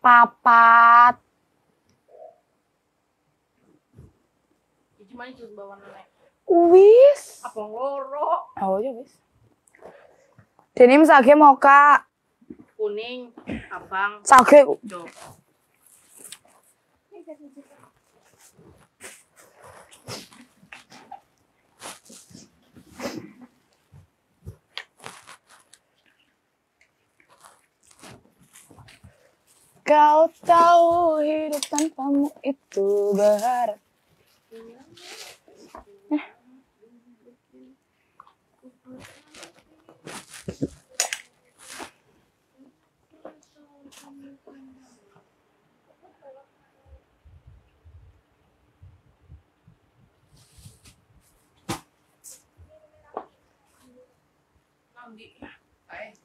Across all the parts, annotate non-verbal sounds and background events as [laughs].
papat gimana ya, itu bawa wis apa loro oh ya wis denim sage kak. kuning abang sage Kau tahu hidup tanpamu itu berat. Eh.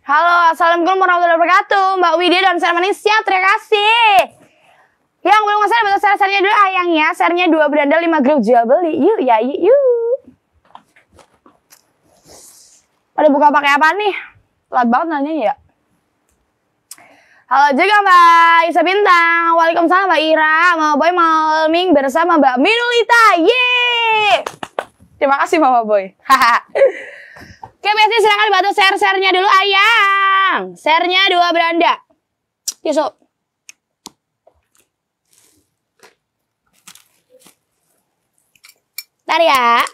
Halo, Assalamualaikum warahmatullahi wabarakatuh. Mbak Widya dan Saya Manisya, terima kasih. Yang belum ngasih bantu share sharenya dulu ayangnya. share dua 2 beranda, lima grup jual beli. Yuk, ya, yuk, yuk. Pada buka pakai apa nih? Lat banget nanya ya. Halo juga Mbak Isa Bintang. Waalaikumsalam Mbak Ira. Mau Boy Malming Ming bersama Mbak Minulita. Yeay! Terima kasih Mama Boy. Haha. [laughs] Oke, Messi silahkan bantu share-share-nya dulu, Ayang. Share-nya dua beranda. Yusuf. Ntar ya.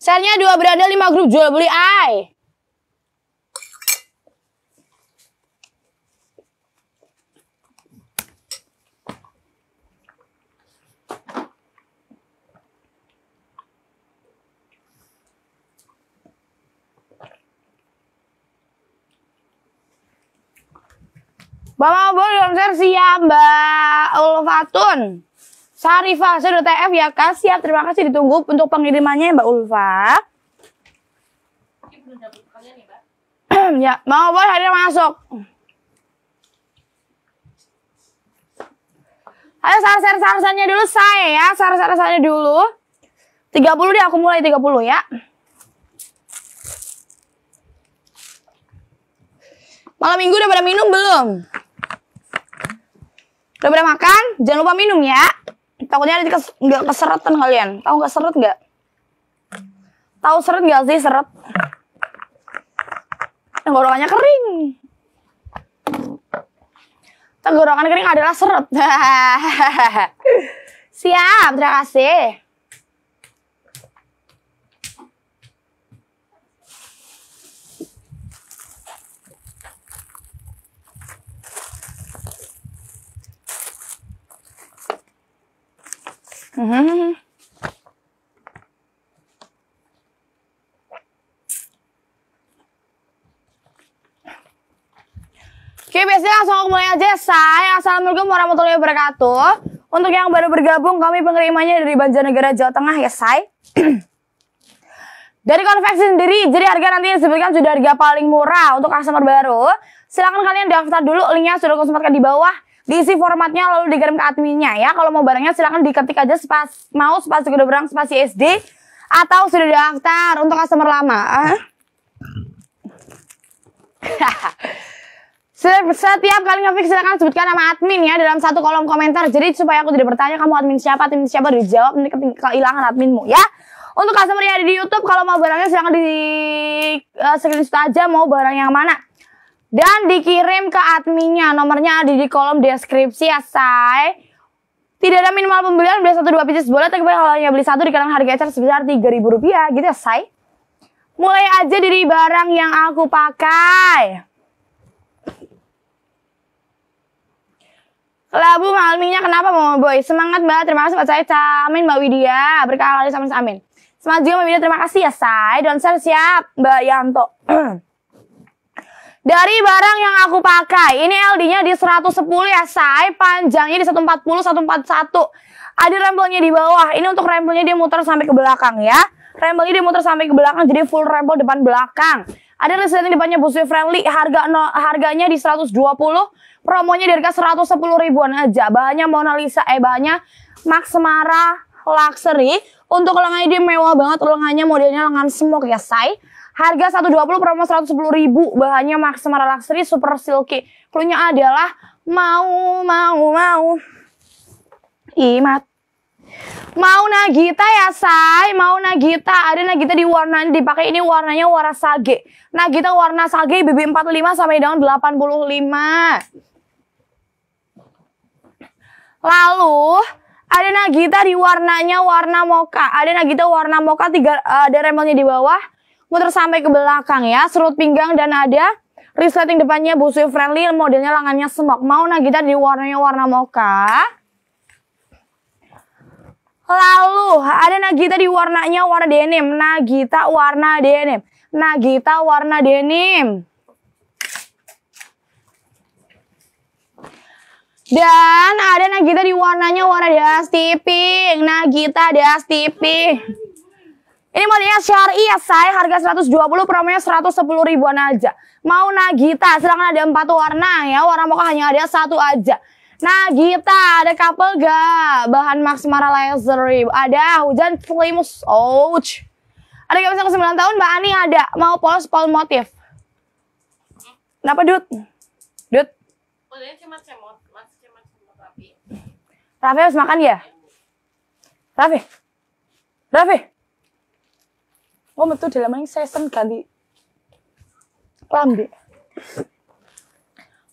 Share-nya dua beranda lima grup jual beli, ay. Mbak Mambo konser siap Mbak Ulfatun. Sarifah, sudah TF ya Kak, siap. Terima kasih ditunggu untuk pengirimannya Mbak Ulfa. [clears throat] ya, mau boleh hadir masuk. Ayo sar sar dulu saya ya, sar-sar-sarsannya dulu. 30 dia aku mulai 30 ya. Malam minggu udah pada minum belum? Udah pada makan? Jangan lupa minum ya. Takutnya nanti kes nggak keseretan kalian. Tahu gak seret gak? Tahu seret gak sih seret? Tenggorokannya kering. Tenggorokan kering adalah seret. [laughs] Siap, terima kasih. Oke, biasanya langsung aku mulai aja, say. Assalamualaikum warahmatullahi wabarakatuh. Untuk yang baru bergabung, kami pengerimanya dari Banjarnegara, Jawa Tengah ya, say. dari konveksi sendiri, jadi harga nanti disebutkan sudah harga paling murah untuk customer baru. Silahkan kalian daftar dulu, linknya sudah aku sempatkan di bawah diisi formatnya lalu dikirim ke adminnya ya. Kalau mau barangnya silahkan diketik aja spas mau spasi berang spasi SD atau sudah daftar untuk customer lama. Ah? [laughs] Setiap kali ngefix silahkan sebutkan nama admin ya dalam satu kolom komentar. Jadi supaya aku tidak bertanya kamu admin siapa, admin siapa dijawab nanti kehilangan adminmu ya. Untuk customer yang ada di YouTube kalau mau barangnya silahkan di uh, screenshot aja mau barang yang mana dan dikirim ke adminnya. Nomornya ada di kolom deskripsi ya, say. Tidak ada minimal pembelian, beli 1 2 pieces boleh, tapi kalau hanya beli satu dikarenakan harga ecer sebesar rp rupiah, gitu ya, say. Mulai aja dari barang yang aku pakai. Kelabu malminya kenapa mau Boy? Semangat banget, terima kasih Mbak saya. Amin Mbak Widya, berkah sama amin. Semangat juga Mbak Widya, terima kasih ya, say. Don't share siap Mbak Yanto. [clears throat] Dari barang yang aku pakai, ini LD-nya di 110 ya, say. Panjangnya di 140, 141. Ada rempelnya di bawah. Ini untuk rempelnya dia muter sampai ke belakang ya. Rempelnya dia muter sampai ke belakang, jadi full rempel depan belakang. Ada resleting depannya busway friendly, harga no, harganya di 120, promonya di harga 110 ribuan aja. Bahannya Mona Lisa, eh bahannya Max Mara Luxury. Untuk lengannya dia mewah banget, lengannya modelnya lengan smoke ya, say. Harga 120 promo 110 ribu, bahannya maksimal Luxury Super Silky. Klunya adalah mau, mau, mau. Imat. Mau Nagita ya say, mau Nagita. Ada Nagita di warna dipakai ini warnanya warna sage. Nagita warna sage BB45 sampai dengan 85. Lalu ada Nagita di warnanya warna moka. Ada Nagita warna moka tiga eh, ada remelnya di bawah muter sampai ke belakang ya. Serut pinggang dan ada resleting depannya busui friendly, modelnya lengannya semak Mau Nagita di warnanya warna mocha. Lalu ada Nagita di warnanya warna denim. Nagita warna denim. Nagita warna denim. Dan ada Nagita di warnanya warna dusty pink. Nagita dusty pink. Ini modelnya syariah saya harga 120 promonya 110 ribuan aja. Mau Nagita sedangkan ada empat warna ya. Warna moka hanya ada satu aja. Nagita ada couple ga Bahan Max Mara Laser Ada hujan Flimus. Ouch. Ada yang bisa ke 9 tahun Mbak Ani ada. Mau polos pol motif. Kenapa Dut? Dut? Modelnya cuma cemot. cuma cemot Raffi. Raffi harus makan ya? Raffi? Raffi? Oh metu dalam ini season ganti lambi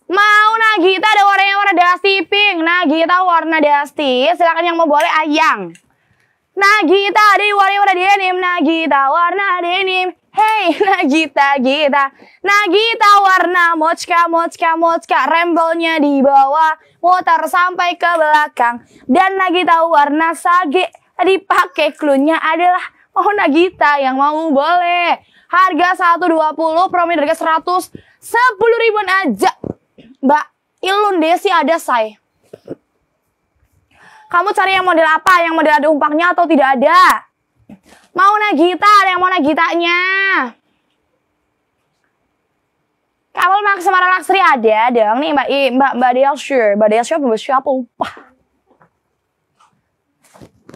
mau Nagita ada warnanya warna dusty pink Nagita warna dusty silakan yang mau boleh ayang Nagita ada warna warna denim Nagita warna denim Hey [laughs] Nagita Gita Nagita warna mochka mochka mochka Rembolnya di bawah motor sampai ke belakang Dan Nagita warna sage Dipakai klunnya adalah mau oh, Nagita yang mau boleh. Harga 120, promo harga 100, 10 ribuan aja. Mbak, Ilun sih ada say. Kamu cari yang model apa? Yang model ada umpaknya atau tidak ada? Mau Nagita, ada yang mau Nagitanya. Kamu maksimal Laksri Luxury ada dong nih Mbak I, Mbak Mbak Del Mbak Del Sure, Mbak siapa lupa.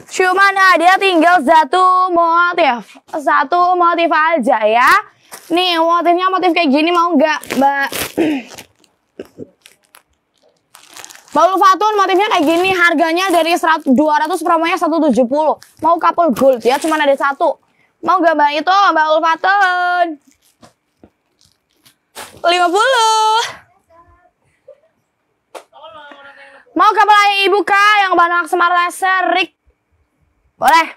Cuman ada tinggal satu motif. Satu motif aja ya. Nih, motifnya motif kayak gini mau nggak, Mbak? Paul [clears throat] Fatun motifnya kayak gini, harganya dari 100, 200 promonya 170. Mau couple gold ya, cuman ada satu. Mau nggak mbak itu, mbak Baul Fatun? 50. Mau kapal ayah ibu kak yang banyak semar laser, Rick boleh.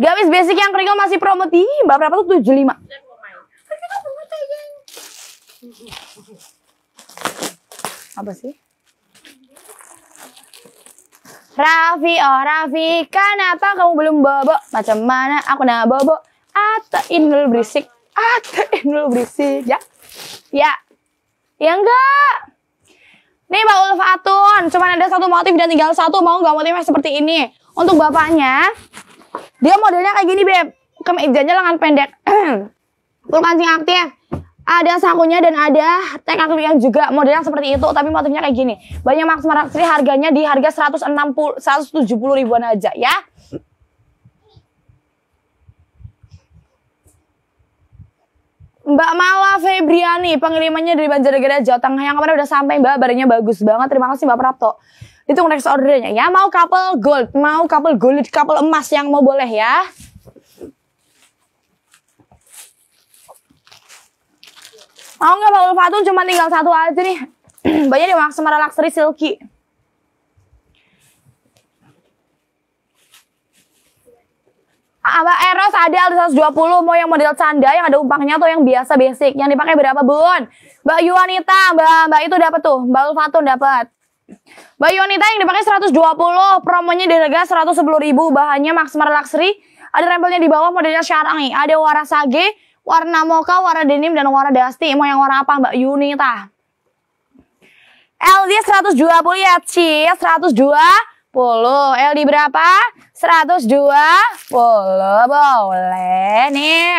Gamis basic yang keringan masih promo di mbak berapa tuh 75. Apa sih? Raffi, oh Raffi, kenapa kamu belum bobo? Macam mana aku nak bobo? Atau inul berisik, Atau inul berisik, ya? Ya, ya enggak. Nih Mbak Ulfatun, cuma ada satu motif dan tinggal satu, mau nggak motifnya seperti ini? Untuk bapaknya, dia modelnya kayak gini, Beb. Kemejanya lengan pendek. Full [clears throat] kancing aktif. Ada sakunya dan ada tank aktif yang juga modelnya seperti itu, tapi motifnya kayak gini. Banyak Max Marksri harganya di harga 160 170 ribuan aja ya. Mbak Mala Febriani, pengirimannya dari Banjarnegara, Jawa Tengah yang kemarin udah sampai Mbak, barangnya bagus banget. Terima kasih Mbak Prapto. Hitung next ordernya ya. Mau couple gold, mau couple gold, couple emas yang mau boleh ya. Mau nggak Pak Ulfatun cuma tinggal satu aja nih. [clears throat] Banyak di Max Semara Luxury Silky. Apa Eros ada 120 mau yang model canda yang ada umpangnya atau yang biasa basic yang dipakai berapa bun? Mbak Yuanita, Mbak Mbak itu dapat tuh, Mbak Ulfatun dapat. Baju wanita yang dipakai 120, promonya di harga 110.000, bahannya Maxmar Luxury. Ada rempelnya di bawah, modelnya Syarangi. Ada warna sage, warna mocha, warna denim, dan warna dusty. Mau yang warna apa Mbak Yunita? LD 120 ya, Ci. 120. LD berapa? 120. Boleh nih.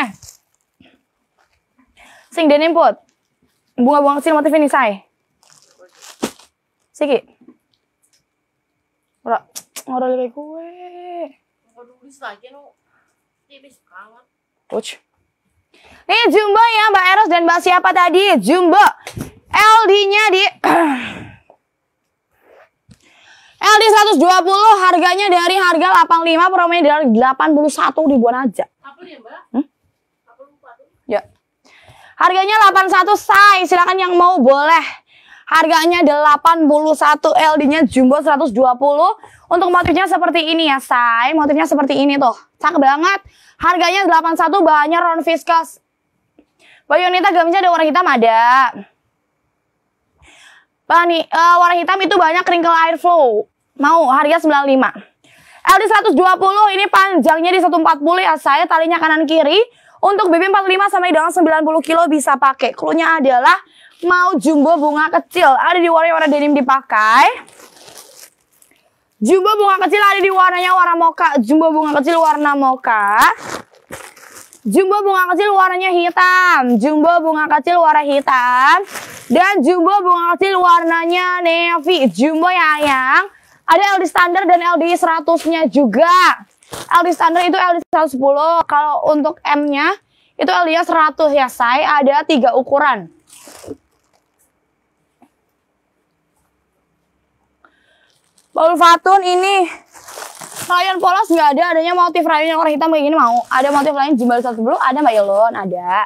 Sing denim put. Bunga-bunga sini motif ini, saya. Sige. Wala. Oral kay kuwe. Madulis aja no. Tipis banget. Coach. Nih Jumbo ya Mbak Eros dan Mbak siapa tadi? Jumbo. LD-nya di LD [clears throat] 120 harganya dari harga 85 promonya dari 81 ribuan aja. Apa nih, Mbak? Hmm? Apa Ya. Harganya 81 say, silakan yang mau boleh. Harganya 81 LD-nya jumbo 120. Untuk motifnya seperti ini ya, say. Motifnya seperti ini tuh. Cakep banget. Harganya 81, bahannya round Bayu Nita gamisnya ada warna hitam ada. Bani, uh, eh, warna hitam itu banyak wrinkle air flow. Mau, harga 95. LD 120 ini panjangnya di 140 ya saya talinya kanan kiri untuk BB 45 sampai dengan 90 kilo bisa pakai. Klunya adalah mau jumbo bunga kecil ada di warna warna denim dipakai. Jumbo bunga kecil ada di warnanya warna moka. Jumbo bunga kecil warna moka. Jumbo bunga kecil warnanya hitam. Jumbo bunga kecil warna hitam. Dan jumbo bunga kecil warnanya navy. Jumbo ya yang ada LD standar dan LD 100-nya juga. LD standar itu LD 110. Kalau untuk M-nya itu LD 100 ya, saya ada tiga ukuran. Paul Fatun ini rayon polos nggak ada, adanya motif rayon yang warna hitam kayak gini mau. Ada motif lain jumbo satu dulu ada Mbak Yolon ada.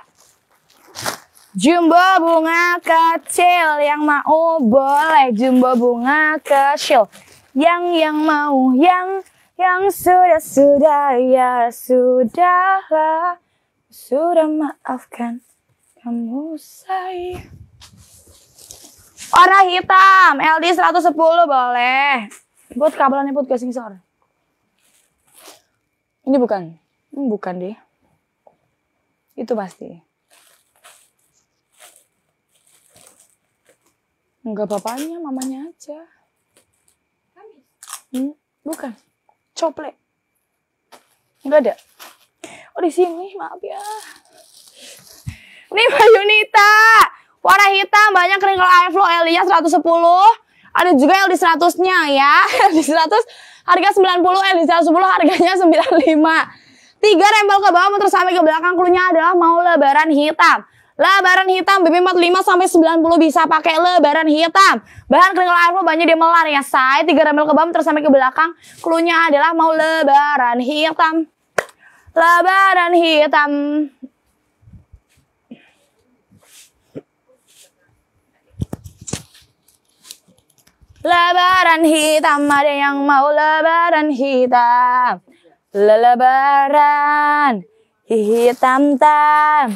Jumbo bunga kecil yang mau boleh jumbo bunga kecil yang yang mau yang yang sudah sudah ya sudahlah sudah maafkan kamu saya Warna oh, hitam, LD 110 boleh. Buat kabelannya buat gasing sor. Ini bukan. Hmm, bukan deh. Itu pasti. Enggak bapaknya, mamanya aja. Hmm, bukan. Coplek. Enggak ada. Oh di sini, maaf ya. Ini Bayunita. Warna hitam banyak keringle eye flow Elia 110. Ada juga LD 100-nya ya. LD [laughs] 100 harga 90, LD 110 harganya 95. Tiga rembel ke bawah terus sampai ke belakang klunya adalah mau lebaran hitam. Lebaran hitam bb 45 sampai 90 bisa pakai lebaran hitam. Bahan eye airflow banyak dia melar ya, say. Tiga rembel ke bawah terus sampai ke belakang. Klunya adalah mau lebaran hitam. Lebaran hitam. Lebaran hitam ada yang mau lebaran hitam. Lebaran hitam tam.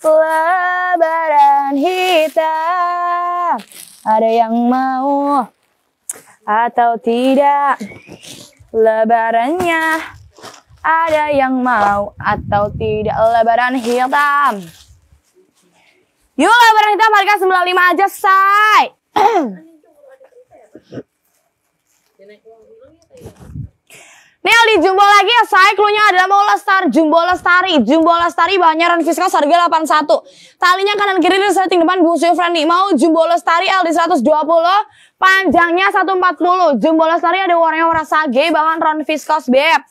Lebaran hitam. Ada yang mau atau tidak? Lebarannya ada yang mau atau tidak lebaran hitam. Yuk lebaran hitam harga 95 aja, say. [clears throat] Nelly, jumbo lagi ya. Saya klunya adalah mau lestar, jumbo lestari, jumbo lestari banyaran fiskal harga 81. Talinya kanan kiri dan setting depan Bung friendly. Mau jumbo lestari L di 120, panjangnya 140. Jumbo lestari ada warnanya warna sage, bahan ron fiskos beb.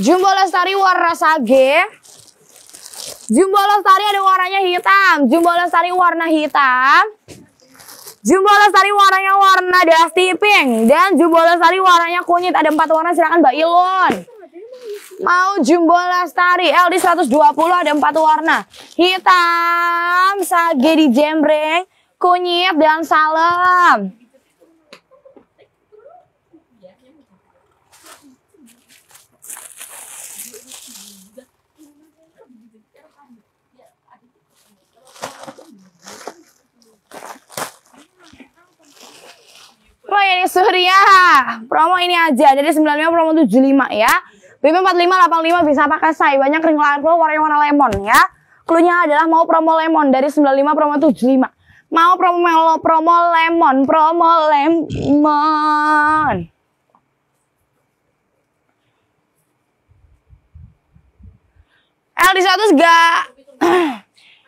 Jumbo lestari warna sage. Jumbo lestari ada warnanya hitam. Jumbo lestari warna hitam. Jumbo Lestari warnanya warna dusty pink dan Jumbo Lestari warnanya kunyit. Ada empat warna silakan Mbak Ilon. Mau Jumbo Lestari LD 120 ada empat warna. Hitam, sage di jembreng, kunyit dan salem. promo ya nih Surya. Promo ini aja. Jadi 95 promo 75 ya. BB 4585 bisa pakai saya. Banyak ring lain warna-warna lemon ya. Klunya adalah mau promo lemon dari 95 promo 75. Mau promo melo, promo lemon, promo lemon. LD100 gak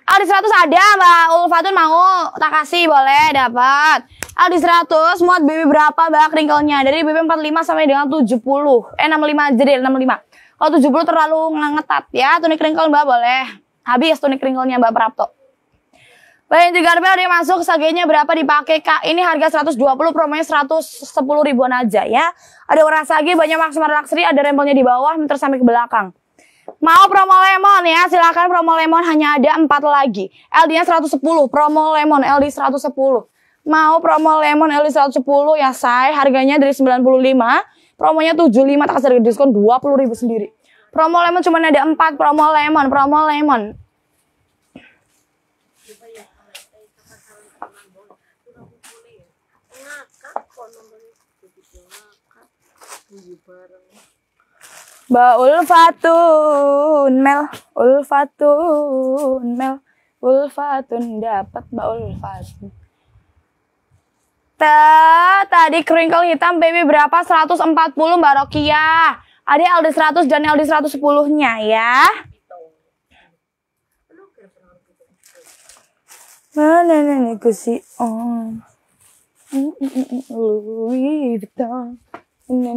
LD100 [clears throat] ada Mbak Ulfatun mau tak kasih boleh dapat Audi 100 muat BB berapa bak ringkelnya? Dari BB 45 sampai dengan 70. Eh 65 aja deh, 65. Kalau 70 terlalu ngetat ya, tunik ringkel Mbak boleh. Habis tunik ringkelnya Mbak Prapto. Lain juga ada yang masuk, sagenya berapa dipakai Kak? Ini harga 120, promonya 110 ribuan aja ya. Ada warna sage, banyak maksimal luxury, ada rempelnya di bawah, meter sampai ke belakang. Mau promo lemon ya, silahkan promo lemon hanya ada 4 lagi. LD-nya 110, promo lemon LD 110. Mau promo lemon l 110 ya say, harganya dari 95, promonya 75 tak kasih diskon 20 ribu sendiri. Promo lemon cuma ada 4, promo lemon, promo lemon. Ba ulfatun mel, ulfatun mel, ulfatun dapat ba ulfatun. Ta, tadi crinkle hitam baby berapa? 140 Mbak Rokia. Ada LD 100 dan LD 110-nya ya. Mana nenek si on. Louis Vuitton. Na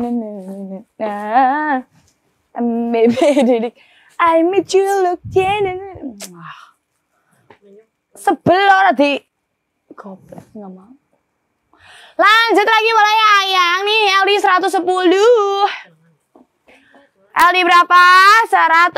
Baby didik. I meet you look nah, nah, nah. Sebel ora di. Goblok nggak mau. Lanjut lagi boleh ya ayang nih LD 110. LD berapa? 110.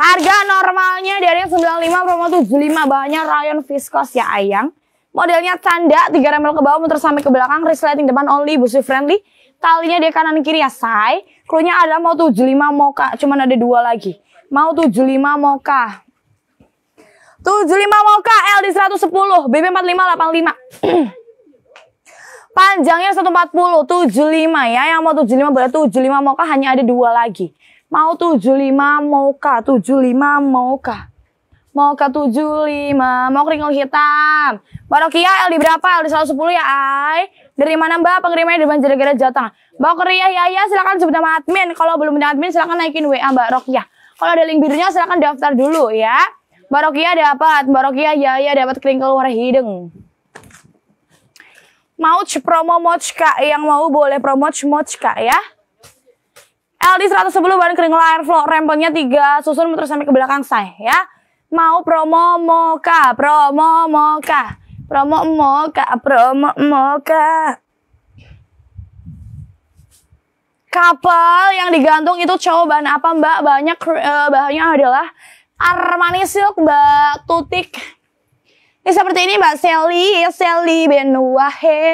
Harga normalnya dari 95 promo 75 bahannya rayon viscose ya ayang. Modelnya tanda 3 remel ke bawah muter sampai ke belakang, resleting depan only, busi friendly. Talinya dia kanan kiri ya say. Krunya ada mau 75 moka, cuman ada dua lagi. Mau 75 moka. 75 mau KL di 110, BB 4585. Panjangnya 140, 75 ya. Yang mau 75 berarti 75 Moka hanya ada dua lagi. Mau 75 Moka, 75 Moka. Moka 75, mau keringol hitam. Barokia L di berapa? L di 110 ya, Ai. Dari mana Mbak? Pengirimnya di Banjarnegara gara Tengah. Mbak Korea ya, ya silahkan sebut nama admin. Kalau belum punya admin silahkan naikin WA Mbak Rokia. Kalau ada link birunya silahkan daftar dulu ya. Barokia dapat, Barokia ya ya dapat kering warna hidung. Mau promo Mochka yang mau boleh promo Mochka ya. LD 110 bahan kering layar flow rempelnya 3 susun muter sampai ke belakang saya ya. Mau promo Moka, promo Moka, promo Moka, promo Moka. Kapal yang digantung itu cowok bahan apa mbak? Banyak uh, bahannya adalah Armani Silk Mbak Tutik. Ini seperti ini Mbak Sally, Sally Benuahe.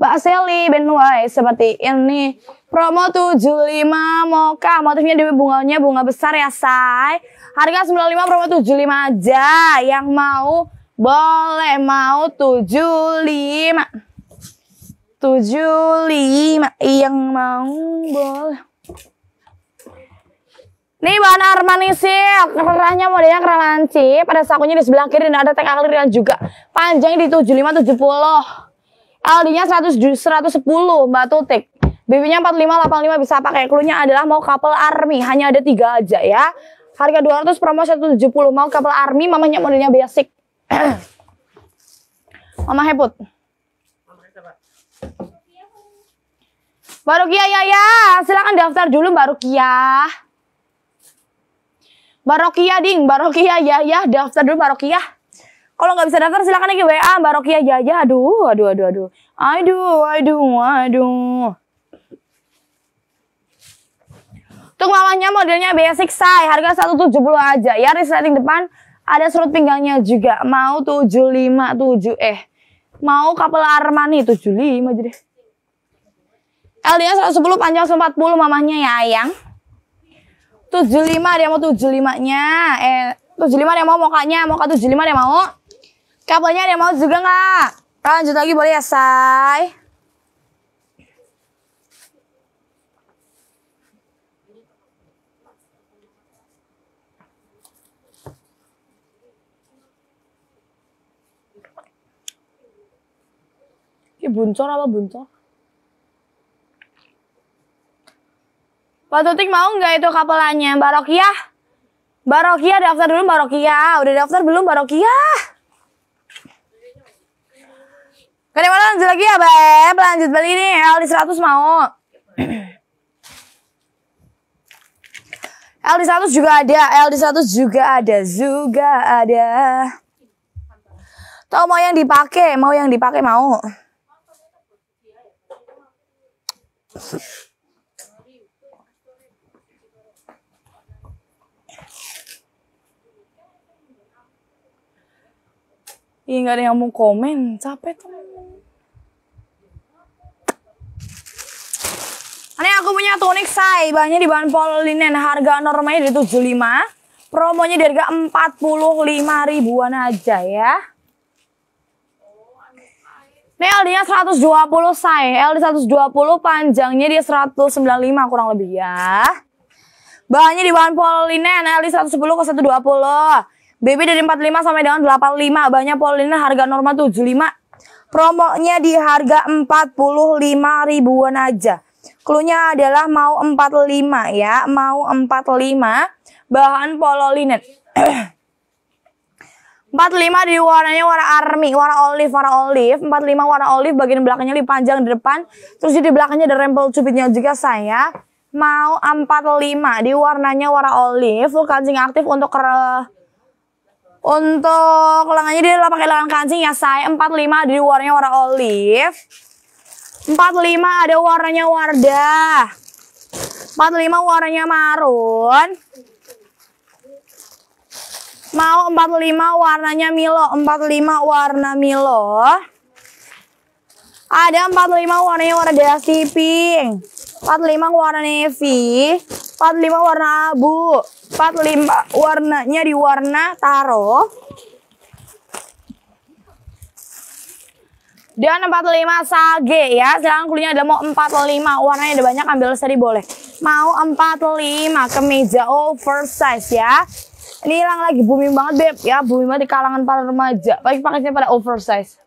Mbak Sally Benuahe seperti ini. Promo 75 Moka, motifnya di bunganya bunga besar ya, say. Harga 95 promo 75 aja. Yang mau boleh mau 75. 75 yang mau boleh. Nih bahan armanisir, kerahnya modelnya kerah lancip, ada sakunya di sebelah kiri dan ada tag aliran juga. panjang di 7570. Aldinya nya 100 110 Mbak Tutik. BB-nya 4585 bisa pakai. Klunya adalah mau couple army, hanya ada tiga aja ya. Harga 200 promo 170 mau couple army, mamanya modelnya basic. [clears throat] Mama heput. baru kia ya ya, silakan daftar dulu baru kia Barokiah ding, Barokiah ya ya daftar dulu Barokiah. Kalau nggak bisa daftar silakan lagi WA Barokiah ya ya. Aduh, aduh, aduh, aduh. Aduh, aduh, aduh. Tuh mamanya modelnya basic size, harga 170 aja ya. Resleting depan ada surut pinggangnya juga. Mau 75, 7 eh. Mau kapel Armani 75 aja deh. LDR 110 panjang 140 Mamanya ya, Ayang. 75 ada yang mau 75-nya. Eh, 75 ada yang mau mokanya, moka 75 ada yang mau. Kabelnya ada yang mau juga enggak? Lanjut lagi boleh ya, say. Ini buncor apa buncor? Pak Tutik mau nggak itu kapelannya? Mbak Barokia, daftar dulu Barokia, Udah daftar belum Barokia. Kalian mau lanjut lagi ya, Beb? Lanjut beli nih, L di 100 mau. [clears throat] L di 100 juga ada, L di 100 juga ada, juga ada. Tahu mau yang dipakai, mau yang dipakai mau. Iya nggak ada yang mau komen, capek tuh. Ini aku punya tunik say, bahannya di bahan polilinen, harga normalnya di 75, promonya dari harga 45 ribuan aja ya. Ini LD-nya 120 say, LD 120 panjangnya dia 195 kurang lebih ya. Bahannya di bahan polilinen, LD 110 ke 120. BB dari 45 sampai dengan 85. Banyak Poliner harga normal 75. Promonya di harga 45 ribuan aja. Klunya adalah mau 45 ya, mau 45 bahan polo linen. 45 di warnanya warna army, warna olive, warna olive. 45 warna olive bagian belakangnya lebih panjang di depan. Terus di belakangnya ada rempel cubitnya juga saya. Mau 45 di warnanya warna olive, full kancing aktif untuk eh, untuk lengannya dia adalah pakai lengan kancing ya, saya 45 ada di warnanya warna olive. 45 ada warnanya wardah 45 warnanya marun. Mau 45 warnanya Milo, 45 warna Milo. Ada 45 warnanya warna dasi pink. 45 warna navy. 45 warna abu. 45 warnanya di warna taro. Dan 45 sage ya. sekarang kulinya ada mau 45. Warnanya ada banyak ambil seri boleh. Mau 45 kemeja oversize ya. Ini hilang lagi booming banget beb ya. Booming banget di kalangan para remaja. Pakai pakainya pada oversize.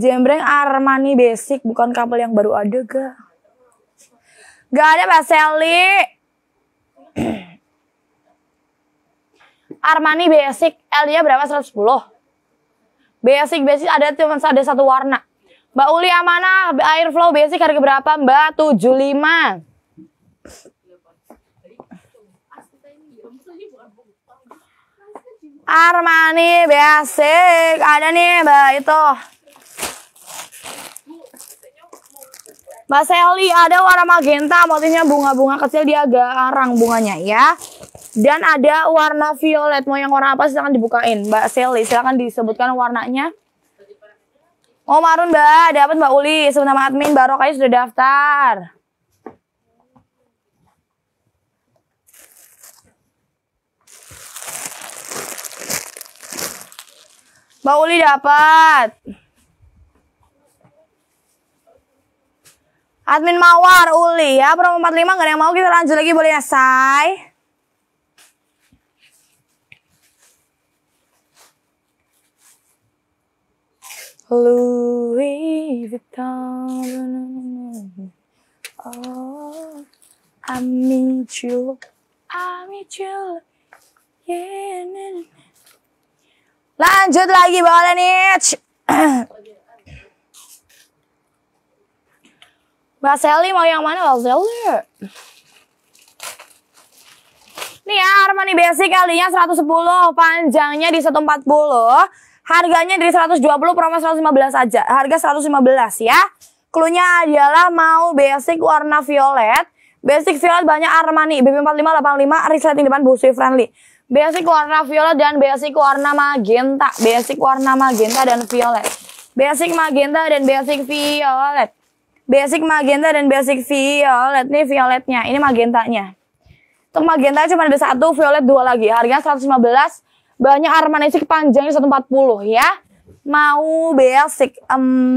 Jembreng Armani Basic bukan kabel yang baru ada ga? Gak ada Mbak Sally. [clears throat] Armani Basic L-nya berapa 110? Basic Basic ada cuma ada satu warna. Mbak Uli Amanah Airflow Basic harga berapa Mbak? 75. Armani Basic ada nih Mbak itu. Mbak Sally ada warna magenta maksudnya bunga-bunga kecil dia agak arang bunganya ya. Dan ada warna violet. Mau yang warna apa silahkan dibukain. Mbak Sally silahkan disebutkan warnanya. Oh marun mbak, dapat mbak Uli. sebenarnya admin, Mbak sudah daftar. Mbak Uli dapat. Admin Mawar, Uli ya. Promo 45 gak ada yang mau, kita lanjut lagi boleh ya, say? Louis Vuitton. Oh, I need you. I need you. Yeah. Nah, nah, nah. Lanjut lagi boleh nih. [clears throat] Mbak Selly mau yang mana Mbak Ini Nih ya Armani Basic kalinya nya 110, panjangnya di 140, harganya dari 120 promo 115 aja. Harga 115 ya. Klunya adalah mau basic warna violet. Basic violet banyak Armani, BB4585, resleting depan Busui friendly. Basic warna violet dan basic warna magenta. Basic warna magenta dan violet. Basic magenta dan basic violet basic magenta dan basic violet nih violetnya ini magentanya untuk magenta cuma ada satu violet dua lagi harganya 115 banyak armanesik panjangnya 140 ya mau basic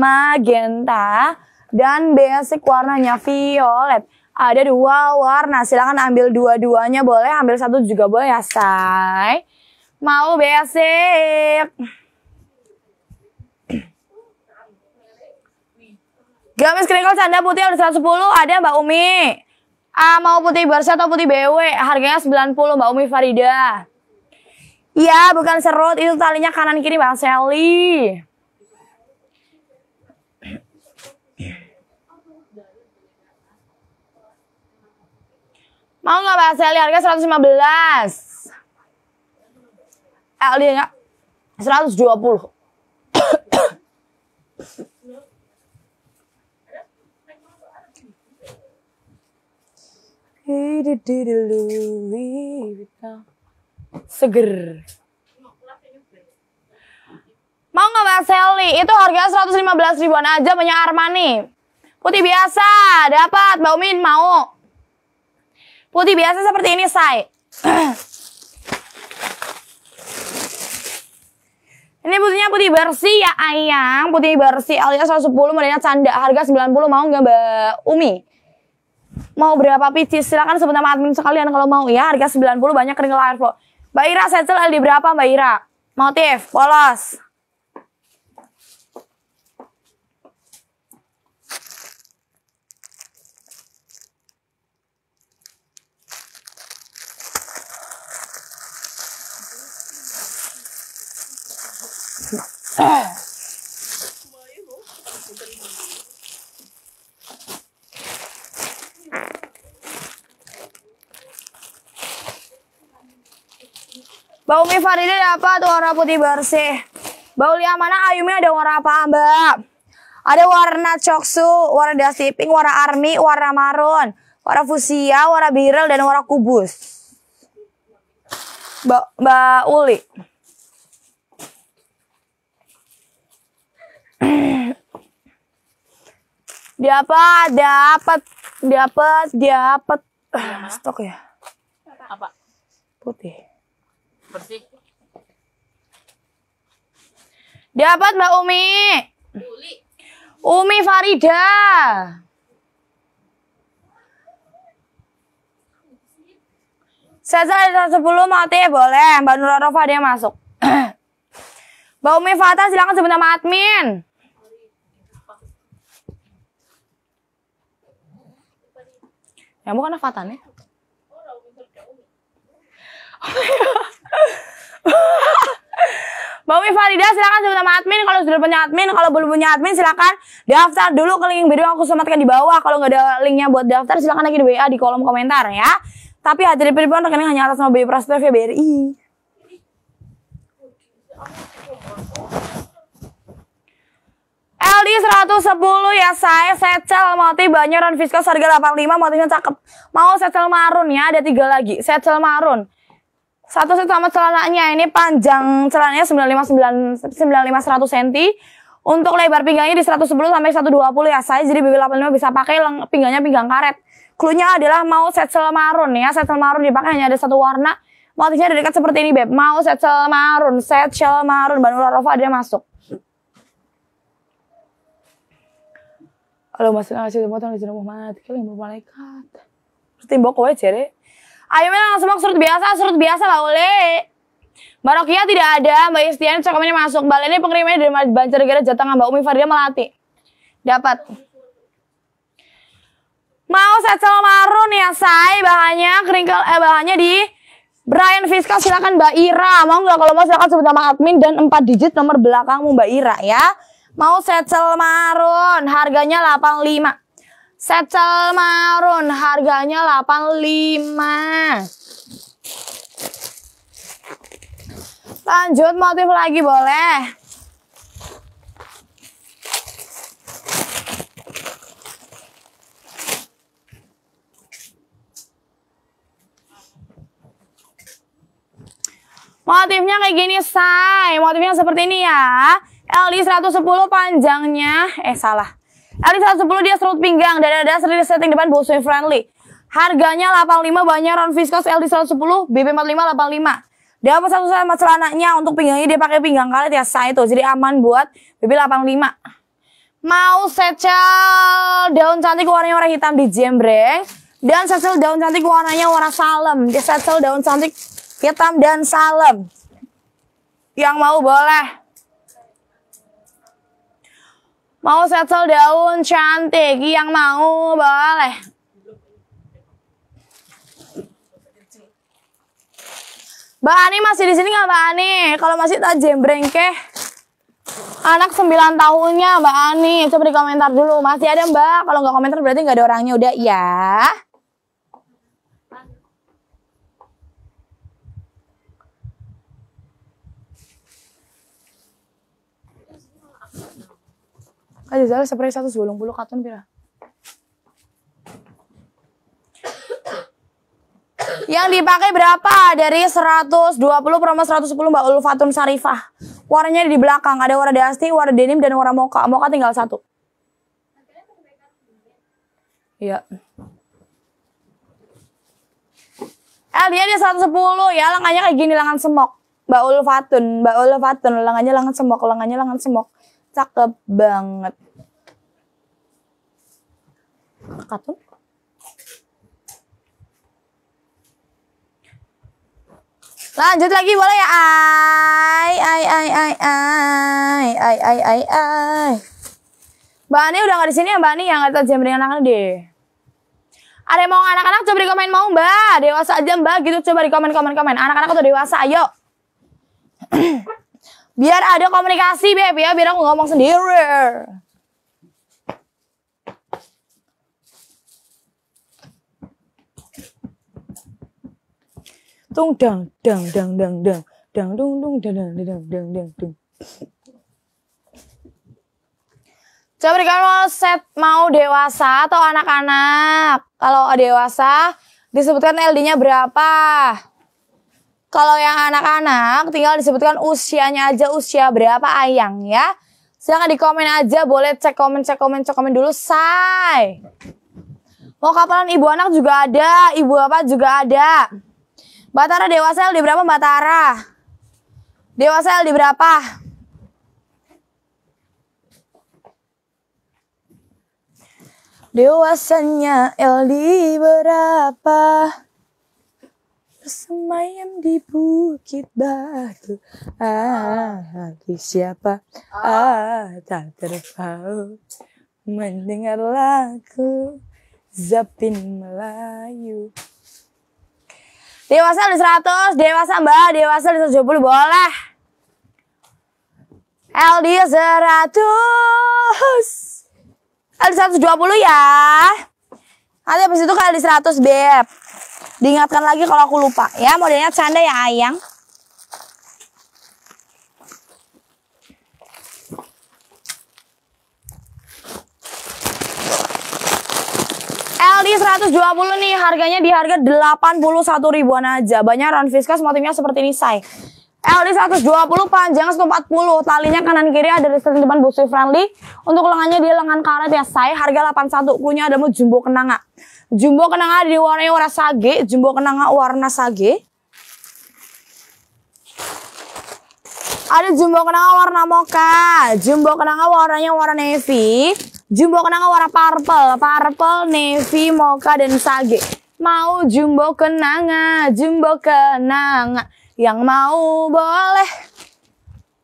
magenta dan basic warnanya violet ada dua warna silahkan ambil dua-duanya boleh ambil satu juga boleh ya say mau basic Gamis kerikil canda putih ada 110, ada Mbak Umi. Ah, mau putih Barca atau putih BW, harganya 90 Mbak Umi Farida. Iya, bukan serut, itu talinya kanan kiri Mbak Sally. Mau nggak Mbak Sally, harganya 115. Eh, dia 120. Seger. Mau nggak Mbak Selly? Itu harganya 115 ribuan aja Punya Armani. Putih biasa, dapat Mbak Umin, mau. Putih biasa seperti ini, Say. [clears throat] Ini putihnya putih bersih ya ayang, putih bersih alias 110 modelnya canda harga 90 mau nggak Mbak Umi? Mau berapa pici? Silahkan sebut nama admin sekalian kalau mau ya. Harga 90 banyak air flow Mbak Ira, setel LD berapa Mbak Ira? Motif, polos. Ah! Bau mi farida dapat warna putih bersih. Bau liamana mana ayumi ada warna apa mbak? Ada warna coksu, warna dusty pink, warna army, warna marun, warna fusia, warna birel, dan warna kubus. Mbak ba Uli. [clears throat] dapat, dapat, dapat, dapat. [clears throat] Stok ya. Apa? Putih. Bersih. Dapat Mbak Umi. Uli. Umi Farida. Saya sepuluh mati boleh. Mbak Nurul Rofa dia masuk. [clears throat] Mbak Umi Fata silakan sebentar nama admin. Ya bukan Fata nih. Oh, [laughs] Mami Farida silahkan sebut nama admin kalau sudah punya admin kalau belum punya admin silahkan daftar dulu ke link yang video aku sematkan di bawah kalau nggak ada linknya buat daftar silahkan lagi di WA di kolom komentar ya tapi hati perempuan rekening hanya atas nama Bayu Prasetyo via BRI LD 110 ya saya motif banyak Ron Fiskos harga 85 Motifnya cakep Mau setel Marun ya Ada tiga lagi setel Marun satu set sama celananya ini panjang celananya 95 100 cm. Untuk lebar pinggangnya di 110 sampai 120 ya saya. Jadi BB85 bisa pakai pinggangnya pinggang karet. Klunya adalah mau set marun ya. set marun dipakai hanya ada satu warna. Motifnya ada dekat seperti ini beb. Mau set marun, set marun. Banula Rova ada masuk. Halo Mas Nasi, potong di sini Muhammad, kalian malaikat. Terus timbok kowe jere Ayo memang langsung surut biasa, surut biasa lah oleh. Barokia tidak ada, Mbak Istian cokomannya masuk. Mbak ini pengirimnya dari Banjarnegara Jateng, Mbak Umi Fardia Melati. Dapat. Mau secel marun ya, say. Bahannya keringkel, eh bahannya di Brian Fiskal. silakan Mbak Ira. Mau nggak kalau mau silakan sebut nama admin dan 4 digit nomor belakangmu Mbak Ira ya. Mau secel marun, harganya 85. Setel marun harganya 85. Lanjut motif lagi boleh. Motifnya kayak gini, say. Motifnya seperti ini ya. LD 110 panjangnya, eh salah. Eli 110 dia serut pinggang dan ada seri setting depan Bosway Friendly. Harganya 85 banyak round viscous LD 110 BB45 85. Dia apa satu sama celananya untuk pinggangnya dia pakai pinggang karet ya saya itu jadi aman buat BB85. Mau secel daun cantik warnanya warna hitam di jembreng dan secel daun cantik warnanya warna salem. Dia secel daun cantik hitam dan salem. Yang mau boleh. Mau setel daun cantik, yang mau boleh. Mbak Ani masih di sini nggak Mbak Ani? Kalau masih tak jembreng keh. Anak 9 tahunnya Mbak Ani, coba di komentar dulu. Masih ada Mbak, kalau nggak komentar berarti nggak ada orangnya udah ya. Aja jalan seperti satu sebelum puluh katun pira. Yang dipakai berapa? Dari 120 promo 110 Mbak Ulfatun Sarifah. Warnanya di belakang, ada warna dasti, warna denim, dan warna moka. Moka tinggal satu. Iya. Eh dia ada 110 ya, lengannya kayak gini, lengan semok. Mbak Ulfatun, Mbak Ulfatun, lengannya lengan semok, lengannya lengan semok. Cakep banget katun lanjut lagi boleh ya ai ai ai ai ai ai ai ai ai mbak Ani udah nggak di sini ya mbak Ani yang nggak jam dengan anak deh ada yang mau anak-anak coba di komen mau mbak dewasa aja mbak gitu coba di komen komen komen anak-anak atau dewasa ayo [clears throat] biar ada komunikasi beb ya biar aku ngomong sendiri tung dang dang dang dang dang dang dung dung dang dang dang dang dang dung. Coba berikan set mau dewasa atau anak-anak. Kalau dewasa disebutkan LD-nya berapa. Kalau yang anak-anak tinggal disebutkan usianya aja usia berapa ayang ya. Silahkan di komen aja boleh cek komen cek komen cek komen dulu say. Mau kapalan ibu anak juga ada, ibu apa juga ada. Batara Tara dewasa LD berapa Batara Tara? Dewasa LD berapa? Dewasanya LD berapa? Semayam di Bukit Batu. Ah, hati siapa? Ah, tak terpaut. Mendengar lagu Zapin Melayu. Dewasa di 100, dewasa mbak, dewasa di 70 boleh. L di 100. L di 120 ya. Nanti habis itu kali di 100 beb. Diingatkan lagi kalau aku lupa ya. Modelnya canda ya ayang. LD 120 nih harganya di harga 81 ribuan aja. Banyak run viskas motifnya seperti ini say. LD 120 panjang 140 talinya kanan kiri ada resleting depan busi friendly untuk lengannya dia lengan karet ya saya harga 81 klunya ada mau jumbo kenanga jumbo kenanga di warna warna sage jumbo kenanga warna sage ada jumbo kenanga warna mocha jumbo kenanga warnanya warna navy Jumbo kenanga warna purple, purple, navy, mocha dan sage. Mau jumbo kenanga, jumbo kenanga. Yang mau boleh.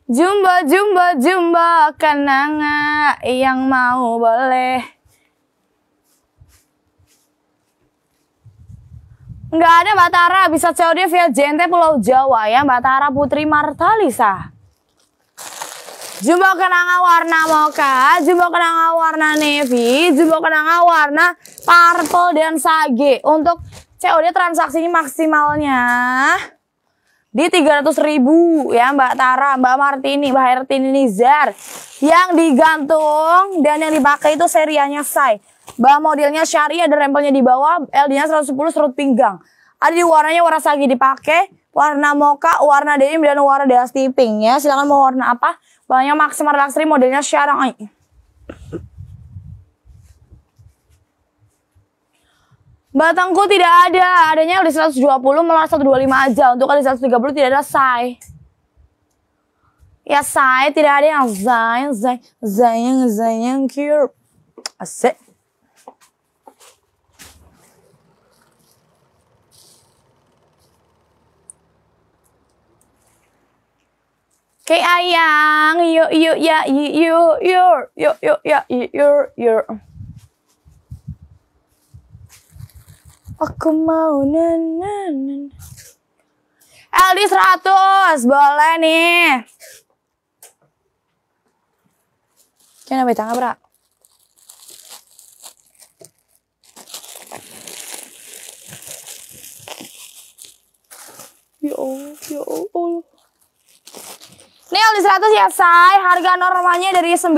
Jumbo, jumbo, jumbo kenanga. Yang mau boleh. Nggak ada Batara bisa COD via JNT Pulau Jawa ya Batara Putri Martalisa. Jumbo kenanga warna mocha, jumbo kenanga warna navy, jumbo kenanga warna purple dan sage. Untuk COD transaksinya maksimalnya di 300 ribu ya Mbak Tara, Mbak Martini, Mbak Hertini Nizar. Yang digantung dan yang dipakai itu serianya Sai. Mbak modelnya syari ada rempelnya di bawah, LD-nya 110 serut pinggang. Ada di warnanya warna sage dipakai, warna mocha, warna denim dan warna dusty pink ya. Silakan mau warna apa? Banyak Maximar Luxury modelnya sekarang, Batangku tidak ada, adanya di 120 malah 125 aja. Untuk kali 130 tidak ada say. Ya say, tidak ada yang say, say, say, say, yang cute. Asik. Oke ayang, yuk yuk ya yuk yuk yuk yuk ya yuk yuk. yuk. Aku mau nenen. LD 100, boleh nih. Jangan sampai tangan, Bra. Yo, yo, satu 100 ya say, harga normalnya dari 90,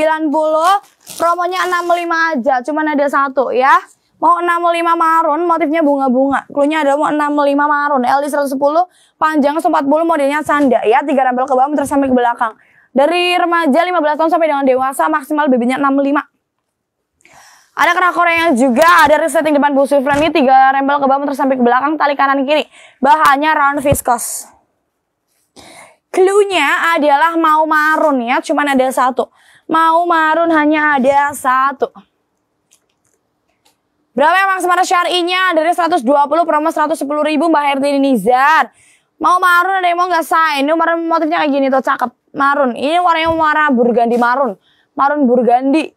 promonya 65 aja, cuman ada satu ya. Mau 65 marun, motifnya bunga-bunga. Klunya ada mau 65 marun, LD 110, panjang 140, modelnya sanda ya, tiga rambel ke bawah, sampai ke belakang. Dari remaja 15 tahun sampai dengan dewasa, maksimal bibitnya 65. Ada kerah korea juga, ada resetting depan busuflan ini, Tiga rembel ke bawah, terus sampai ke belakang, tali kanan kiri. Bahannya round viscose. Klunya adalah mau marun ya, cuman ada satu. Mau marun hanya ada satu. Berapa emang semarang syari'nya? Dari 120 promo 110 ribu Mbak Hertini Nizar. Mau marun ada yang mau nggak say? Ini marun motifnya kayak gini tuh, cakep. Marun. Ini warnanya warna burgandi marun. Marun burgandi.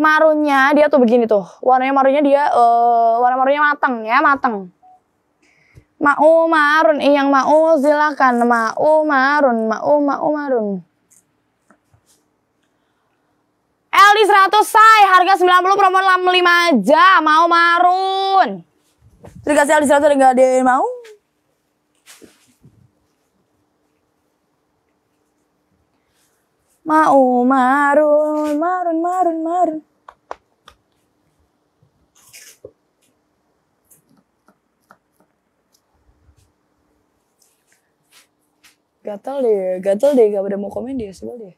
Marunnya dia tuh begini tuh. Warnanya marunnya dia, uh, eh, warna marunnya matang ya, matang. Ma'u ma'arun yang ma'u silakan ma'u marun ma'u ma'u ma'arun. L di 100 say harga 90 promo 65 aja mau marun. Terima kasih L di 100 enggak ada yang mau? Mau marun marun marun marun. gatel deh gatel deh gak pada mau komen dia sebel deh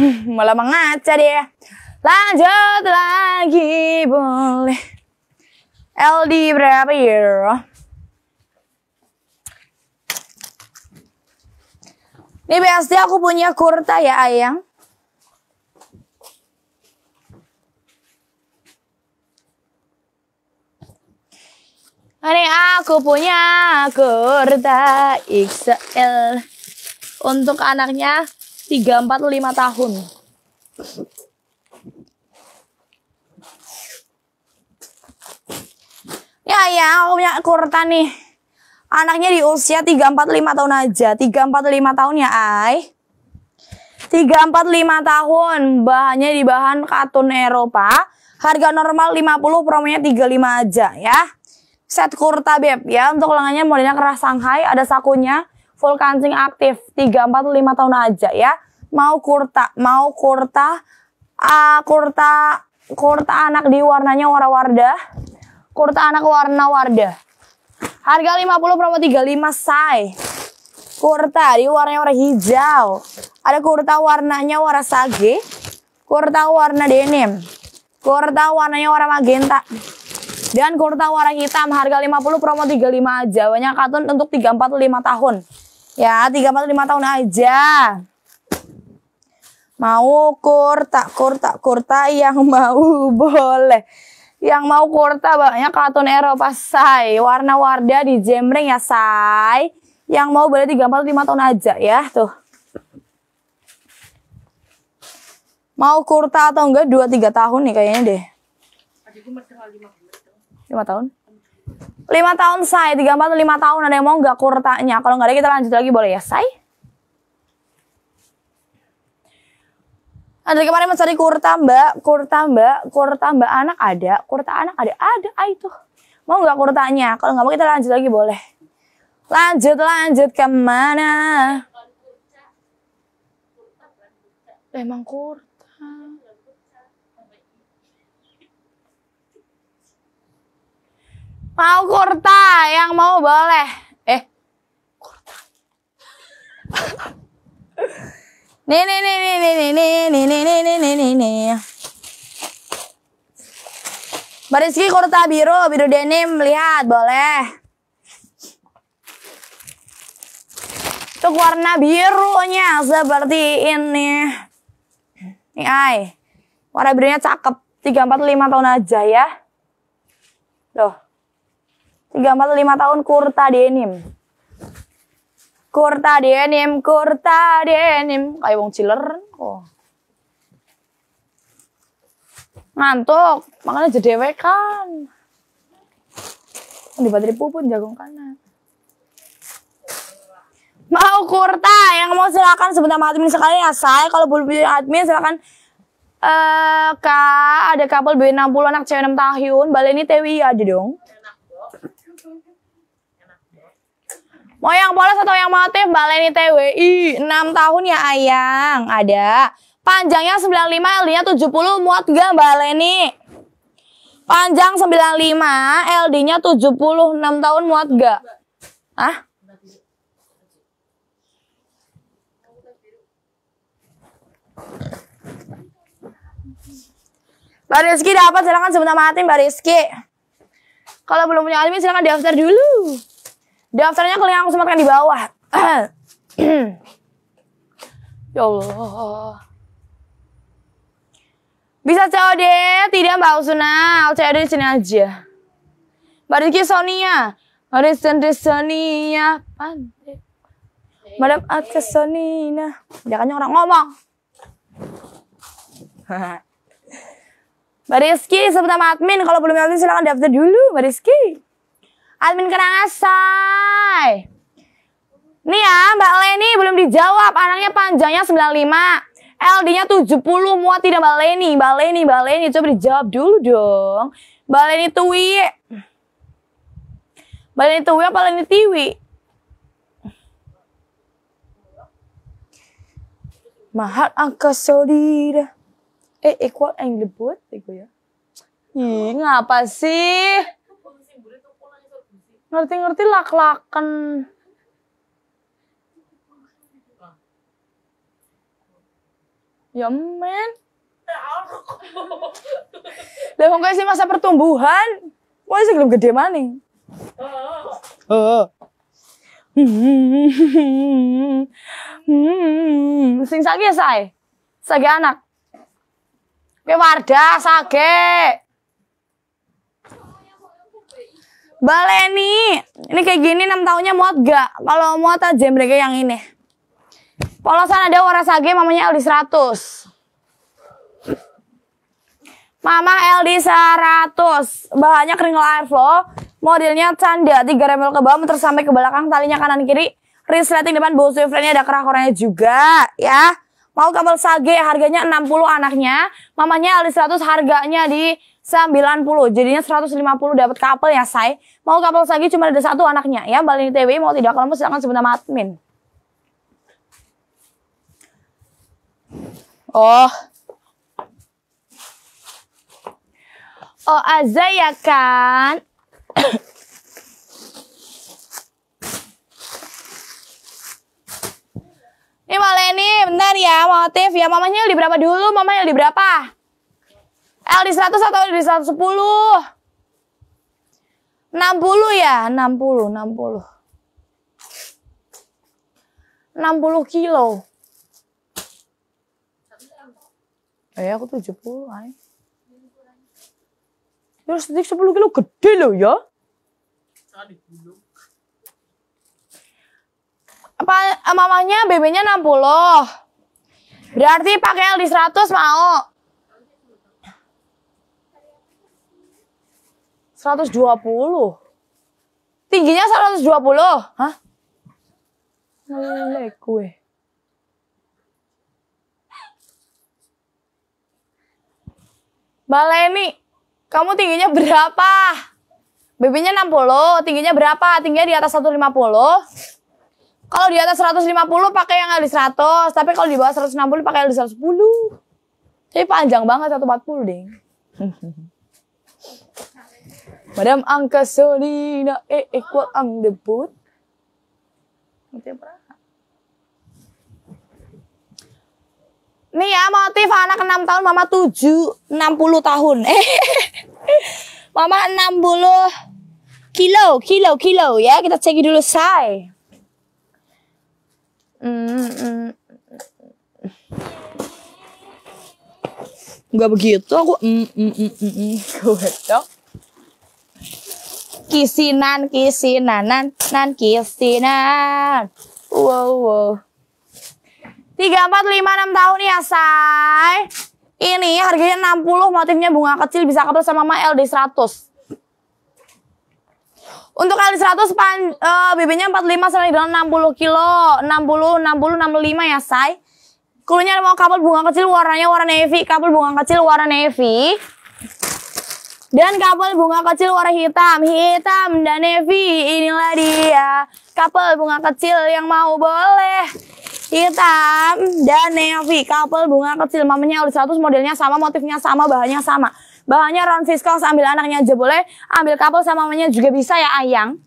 hmm, malah mengaca dia lanjut lagi boleh LD berapa ya ini pasti aku punya kurta ya ayang Ini aku punya Gorda XL untuk anaknya 3, 4, 5 tahun. Ya ya, aku punya kurta nih. Anaknya di usia 3, 4, 5 tahun aja. 3, 4, 5 tahun ya, Ai. 3, 4, 5 tahun. Bahannya di bahan katun Eropa. Harga normal 50, promonya 35 aja ya set kurta beb ya. Untuk lengannya modelnya keras Shanghai, ada sakunya, full kancing aktif, 3 4 5 tahun aja ya. Mau kurta, mau kurta uh, kurta kurta anak di warnanya warna-warda. Kurta anak warna warda. Harga 50 promo 35 say. Kurta di warnanya warna hijau. Ada kurta warnanya warna sage. Kurta warna denim. Kurta warnanya warna magenta. Dan kurta warna hitam harga 50 promo 35 aja. Banyak katun untuk 345 tahun. Ya, 345 tahun aja. Mau kurta, kurta, kurta yang [laughs] mau boleh. Yang mau kurta banyak katun Eropa, say. warna warda di jemring ya, say. Yang mau boleh 345 tahun aja ya, tuh. Mau kurta atau enggak 2-3 tahun nih kayaknya deh. Adikku merkenal 50 lima tahun lima tahun saya tiga empat lima tahun ada yang mau nggak kurtanya kalau nggak ada kita lanjut lagi boleh ya saya Anda kemarin mencari kurta mbak, kurta mbak, kurta mbak anak ada, kurta anak ada, ada, ah itu. Mau gak kurtanya? Kalau nggak mau kita lanjut lagi boleh. Lanjut, lanjut kemana? Emang kurta. Mau kurta, yang mau boleh. Eh. nih nih nih nih nih nih nih nih nih nih nih nih nih nih. Mbak Rizky kurta biru, biru denim, lihat boleh. Untuk warna birunya seperti ini. Nih ay, warna birunya cakep. 345 tahun aja ya. Loh. Tiga, empat, lima tahun kurta denim. Kurta denim, kurta denim. Kayak wong chiller Oh. Ngantuk, makanya kan Di bateri pupun jagung kanan. Mau kurta, yang mau silakan sebentar admin sekali ya saya. Kalau belum punya admin silakan eh uh, kak ada couple B60 anak cewek 6 tahun, baleni TWI aja dong. Mau yang polos atau yang motif? Baleni TWI. 6 tahun ya ayang. Ada. Panjangnya 95, LD-nya 70. Muat gak baleni? Panjang 95, LD-nya 70. 6 tahun muat gak? Hah? Mbak Rizky dapat silahkan sebentar mati Mbak Rizky. Kalau belum punya admin silahkan daftar dulu. Daftarnya kalian aku sematkan di bawah. [clears throat] ya Allah. Bisa COD, tidak Mbak Usuna, COD di sini aja. Mbak Rizky Sonia, Mbak Rizky Sonia, pandai. Madam Atka Sonina, jangan orang ngomong. [laughs] Mbak Rizky, sebentar admin, kalau belum admin silahkan daftar dulu Mbak Rizky. Admin Kerangasai. Nih ya, Mbak Leni belum dijawab. Anaknya panjangnya 95. LD-nya 70 muat tidak Mbak Leni. Mbak Leni, Mbak Leni. Coba dijawab dulu dong. Mbak Leni Tui. Mbak Leni Tui apa Leni Tiwi? Mahat angka solid, Eh, equal yang lebut. Ih, ngapa sih? ngerti-ngerti lak-lakan ya men lah mau sih masa pertumbuhan wah sih belum gede maning sing sage ya, say sage anak Kowe wardah sage Baleni. Ini kayak gini enam tahunnya muat gak? Kalau muat aja mereka yang ini. Polosan ada warna sage mamanya LD 100. Mama LD 100. Bahannya kringle airflow. Modelnya canda. 3 remel ke bawah muter sampai ke belakang. Talinya kanan kiri. Resleting depan bose frame ada kerah-kerahnya juga ya. Mau kabel sage harganya 60 anaknya, mamanya LD 100 harganya di 90 jadinya 150 dapat couple ya say mau couple lagi cuma ada satu anaknya ya balik di TV mau tidak kalau kamu silahkan sebentar admin oh oh aja ya kan Ini Mbak Leni, bentar ya, motif ya. Mamanya di berapa dulu? Mamanya di berapa? L di 100 atau L di 110? 60 ya, 60, 60. 60 kilo. Eh, aku 70, ay. Terus sedik 10 kilo gede loh ya. Apa eh, mamanya BB-nya 60. Berarti pakai L di 100 mau. 120. Tingginya 120? Hah? Nelek gue. Mbak Leni, kamu tingginya berapa? BB-nya 60, tingginya berapa? Tingginya di atas 150. Kalau di atas 150 pakai yang ada 100, tapi kalau di bawah 160 pakai yang 110. Jadi panjang banget 140, Ding. [laughs] Angka Solina, eh, eh equal ang debut. Nih ya motif anak 6 tahun mama 7 60 tahun. [laughs] Eh. mama 60 kilo, kilo, kilo ya. Kita cek dulu say. Enggak begitu aku mm, mm, mm, mm, mm kisinan kisinan nan nan kisinan wow wow tiga empat lima enam tahun ya say ini harganya 60 motifnya bunga kecil bisa kabel sama mama LD 100 untuk kali 100 pan, uh, empat lima 45 sama dibilang 60 kilo. 60, 60, 65 ya, say. Kulunya mau kabel bunga kecil warnanya warna navy, kabel bunga kecil warna navy. Dan kapal bunga kecil warna hitam, hitam dan navy, inilah dia. Kapal bunga kecil yang mau boleh hitam dan navy. Kapal bunga kecil, mamanya udah 100, modelnya sama, motifnya sama, bahannya sama. Bahannya round viscose, Sambil anaknya aja boleh, ambil kapal sama mamanya juga bisa ya ayang.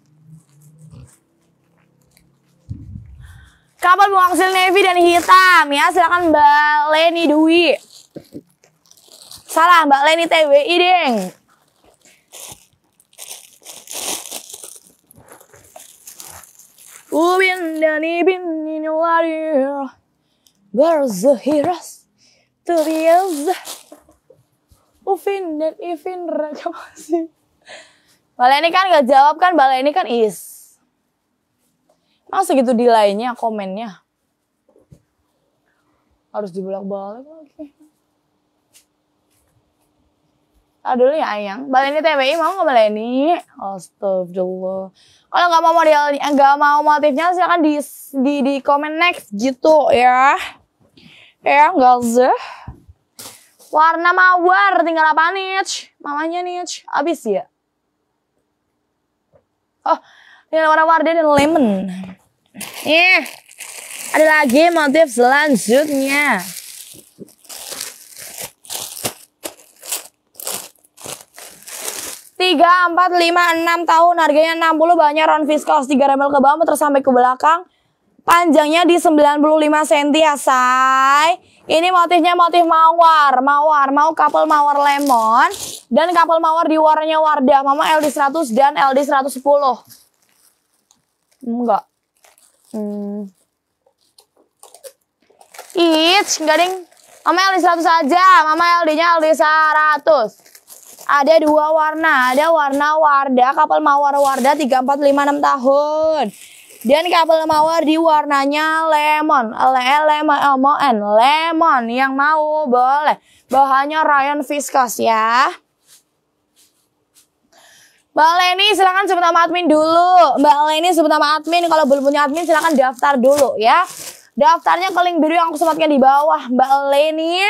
Kapal bunga kecil navy dan hitam ya, silakan Mbak Leni Dwi. Salah, Mbak Leni TWI, deng. Ubin بني warrior Where's the heroes to be Ufin dan Ivin Raja masih Balai ini kan gak jawab kan, balai ini kan is gitu segitu delaynya komennya Harus dibulak balik lagi Aduh ya ayang. ini TBI mau nggak ini? Astagfirullah. Kalau nggak mau modelnya, nggak mau motifnya silakan di, di, di komen next gitu ya. Ya, nggak sih. Warna mawar tinggal apa nih? Mamanya nih, abis ya? Oh, tinggal warna warna dan lemon. eh ada lagi motif selanjutnya. 3, 4, 5, 6 tahun harganya 60 banyak round viscose 3 remel ke bawah terus sampai ke belakang panjangnya di 95 cm ya say ini motifnya motif mawar mawar mau couple mawar lemon dan couple mawar di warnanya wardah mama LD 100 dan LD 110 enggak hmm. It's, enggak ding. Mama LD 100 aja, mama LD-nya LD 100 ada dua warna. Ada warna Wardah kapal mawar Wardah 3456 tahun. Dan kapal mawar di warnanya lemon, lemon, lemon, eh, lemon yang mau boleh. Bahannya Ryan viscose ya. Mbak Leni silahkan sebut nama admin dulu. Mbak Leni sebut nama admin. Kalau belum punya admin silahkan daftar dulu ya. Daftarnya ke link biru yang aku sematkan di bawah. Mbak Leni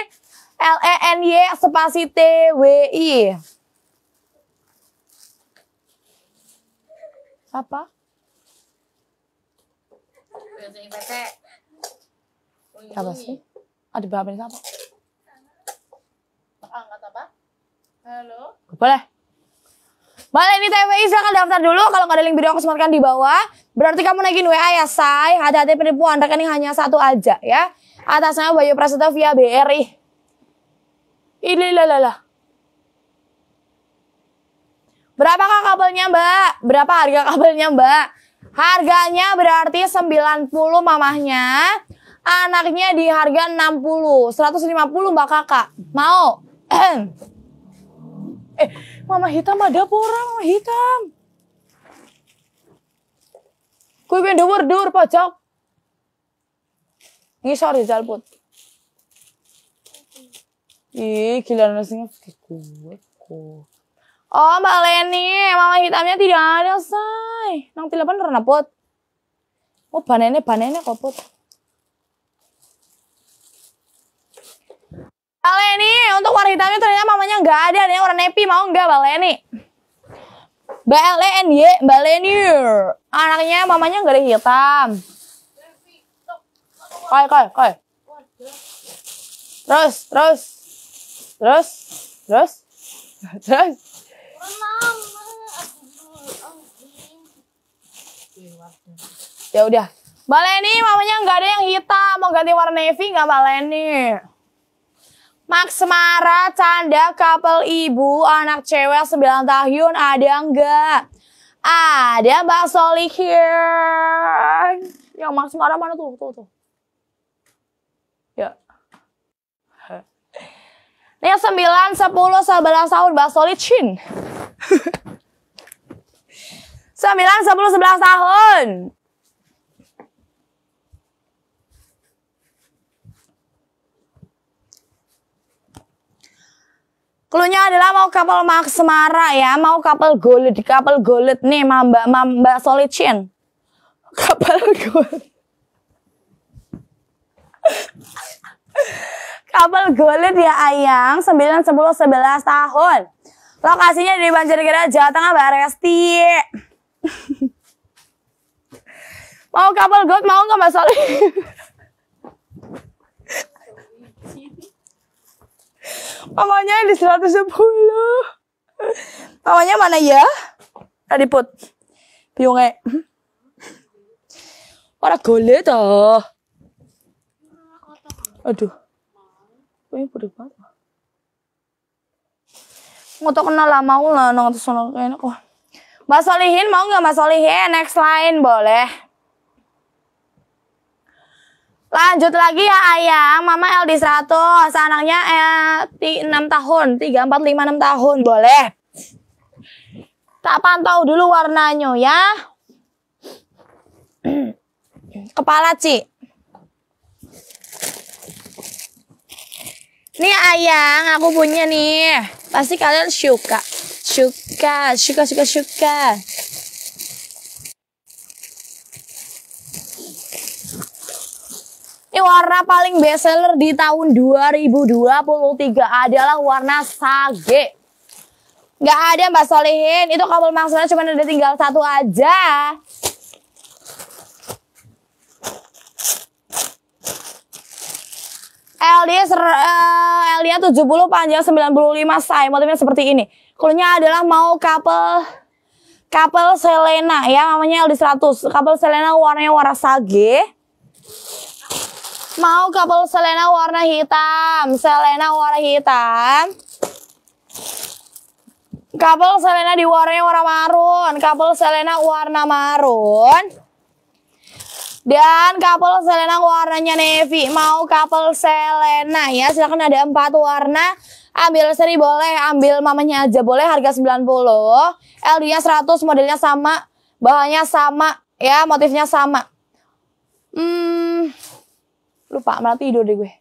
L E N Y spasi T W I. Apa? Apa sih? Ada bahan apa? Angkat apa? Halo? Boleh. Malah ini TVI silahkan daftar dulu. Kalau nggak ada link video aku sematkan di bawah. Berarti kamu naikin WA ya, say. Hati-hati penipuan. Rekening hanya satu aja ya. Atasnya Bayu Prasetyo via BRI. Ini lah lah lah. Berapakah kabelnya mbak? Berapa harga [laughs] kabelnya mbak? Harganya berarti 90 mamahnya. Anaknya di harga 60. 150 mbak kakak. Mau? [clears throat] eh, mama hitam ada pura, mama hitam. Kui kui dur dur pojok. Ini sorry, jalput. Ih, gila nasinya gue kok. Oh, Mbak Leni, mama hitamnya tidak ada, say. Nang tilapan pernah put. Oh, banennya, banennya kok put. Mbak Leni, untuk warna hitamnya ternyata mamanya nggak ada. Ada yang warna nepi, mau nggak Mbak Leni? Mbak Leni, Mbak Leni. Anaknya mamanya nggak ada hitam. Koi, koi, koi. Terus, terus. Terus, terus. [laughs] Terus. Ya udah. Mbak mamanya nggak ada yang hitam. Mau ganti warna navy nggak Mbak Max Mara, canda couple ibu, anak cewek 9 tahun, ada nggak? Ada Mbak here. Yang Max Mara mana tuh? Tuh, tuh. Ya. Nih 9, 10, 11 tahun, Mbak Chin. 9, 10, 11 tahun. Klunya adalah mau kapal Max Semara ya, mau kapal Golit, kapal Golit nih Mamba Mamba Solid Chain. Kapal Golit. kapal Golit ya Ayang, 9 10 11 tahun. Lokasinya di Banjarnegara, Jawa Tengah, Baresti mau kabel god mau nggak mas Soli? Mamanya di 110. Mamanya mana ya? Tadi put. Piunge. Eh. Ora gole toh. Aduh. ini putih banget. Ngotok kenal lah mau lah nang atas sono kene kok. Mas Solihin mau nggak Mas Solihin? Next line boleh. Lanjut lagi ya ayang, mama LD 100, anaknya eh, 6 tahun, 3, 4, 5, 6 tahun, boleh. Tak pantau dulu warnanya ya. [clears throat] Kepala Ci. Nih ayang, aku punya nih. Pasti kalian suka suka suka suka suka Ini warna paling bestseller di tahun 2023 adalah warna sage. Nggak ada Mbak Solihin, itu kabel maksudnya cuma ada tinggal satu aja. LD uh, LD 70 panjang 95 size motifnya seperti ini. Kulitnya adalah mau couple couple Selena ya, namanya LD100. Couple Selena warnanya warna sage. Mau couple Selena warna hitam, Selena warna hitam. Couple Selena di warnanya warna marun, couple Selena warna marun. Dan couple Selena warnanya navy. Mau couple Selena ya. Silahkan ada empat warna. Ambil seri boleh, ambil mamanya aja boleh harga 90. LD-nya 100, modelnya sama, bahannya sama, ya motifnya sama. Hmm, lupa malah tidur deh gue.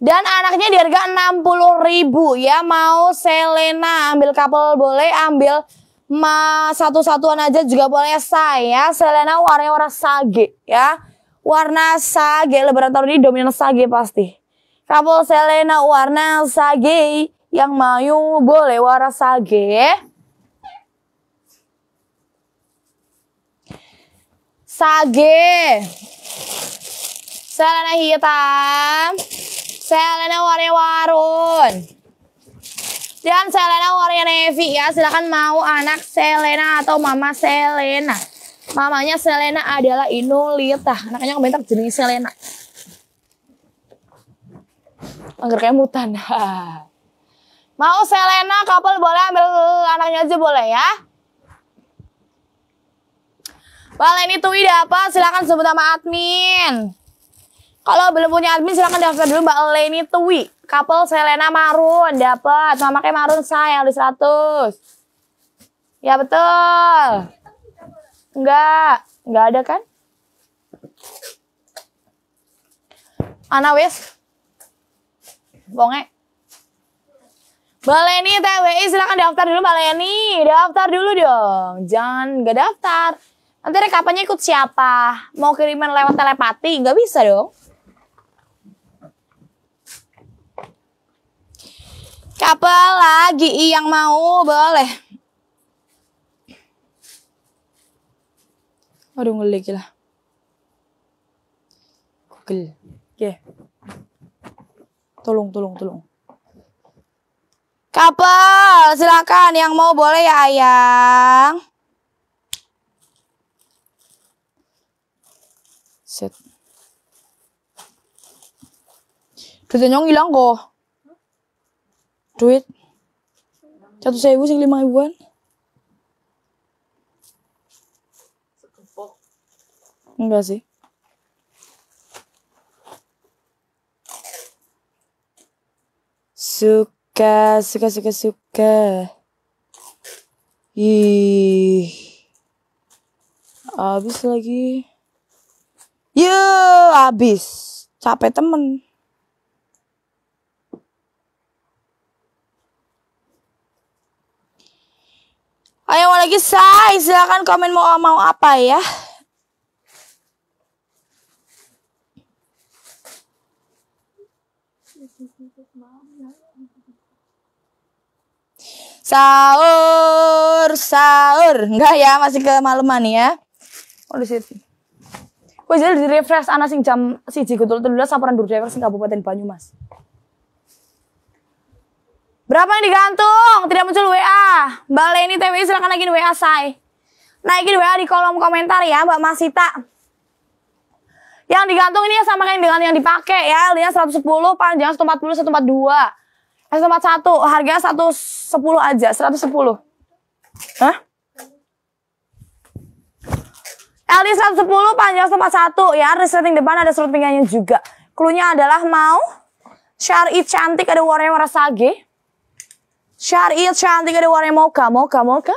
Dan anaknya di harga puluh ribu ya. Mau Selena ambil couple boleh, ambil ma satu-satuan aja juga boleh ya, saya. Selena warna warna sage ya. Warna sage lebaran tahun ini dominan sage pasti. Kapol Selena warna sage yang mau boleh warna sage. Sage. Selena hitam. Selena warna warun. Dan Selena warna navy ya. Silahkan mau anak Selena atau mama Selena. Mamanya Selena adalah Inulita. Anaknya komentar jenis Selena. Angger mutan. [laughs] Mau Selena couple boleh ambil anaknya aja boleh ya. Valen itu ide apa? Silahkan sebut nama admin. Kalau belum punya admin silahkan daftar dulu Mbak Leni Tui. Couple Selena Marun dapat. Mama kayak Marun saya di 100. Ya betul. Enggak, enggak ada kan? Ana wes Bonge. Baleni TWI silahkan daftar dulu Baleni. Daftar dulu dong. Jangan gak daftar. Nanti rekapannya ikut siapa? Mau kiriman lewat telepati? Gak bisa dong. Kapal lagi yang mau boleh. Aduh ngelik lah. Google. Tolong, tolong, tolong. kapal silakan yang mau boleh ya, Ayang. Set. Duitnya nyong hilang kok. Duit. Satu sewu sing lima ribuan. Enggak sih. Suka, suka, suka, suka. Ih. abis lagi. yo abis Capek temen. Ayo lagi say, silakan komen mau mau apa ya. Sahur, sahur. Enggak ya, masih ke maleman ya. Oh, di situ. Wes jadi di refresh anak sing jam siji gutul telulas laporan dur driver sing Kabupaten Banyumas. Berapa yang digantung? Tidak muncul WA. Mbak Leni TWI silakan naikin WA saya. Naikin WA di kolom komentar ya Mbak Masita. Yang digantung ini ya sama kayak dengan yang dipakai ya. Lihat 110, panjang 140, 142. S41 harga 110 aja, 110. sepuluh. Hah? LD 110 panjang 41 satu ya, resleting depan ada serut pinggangnya juga. Klunya adalah mau syari cantik ada warnanya warna sage. Syari cantik ada warnanya mocha, mocha, mocha.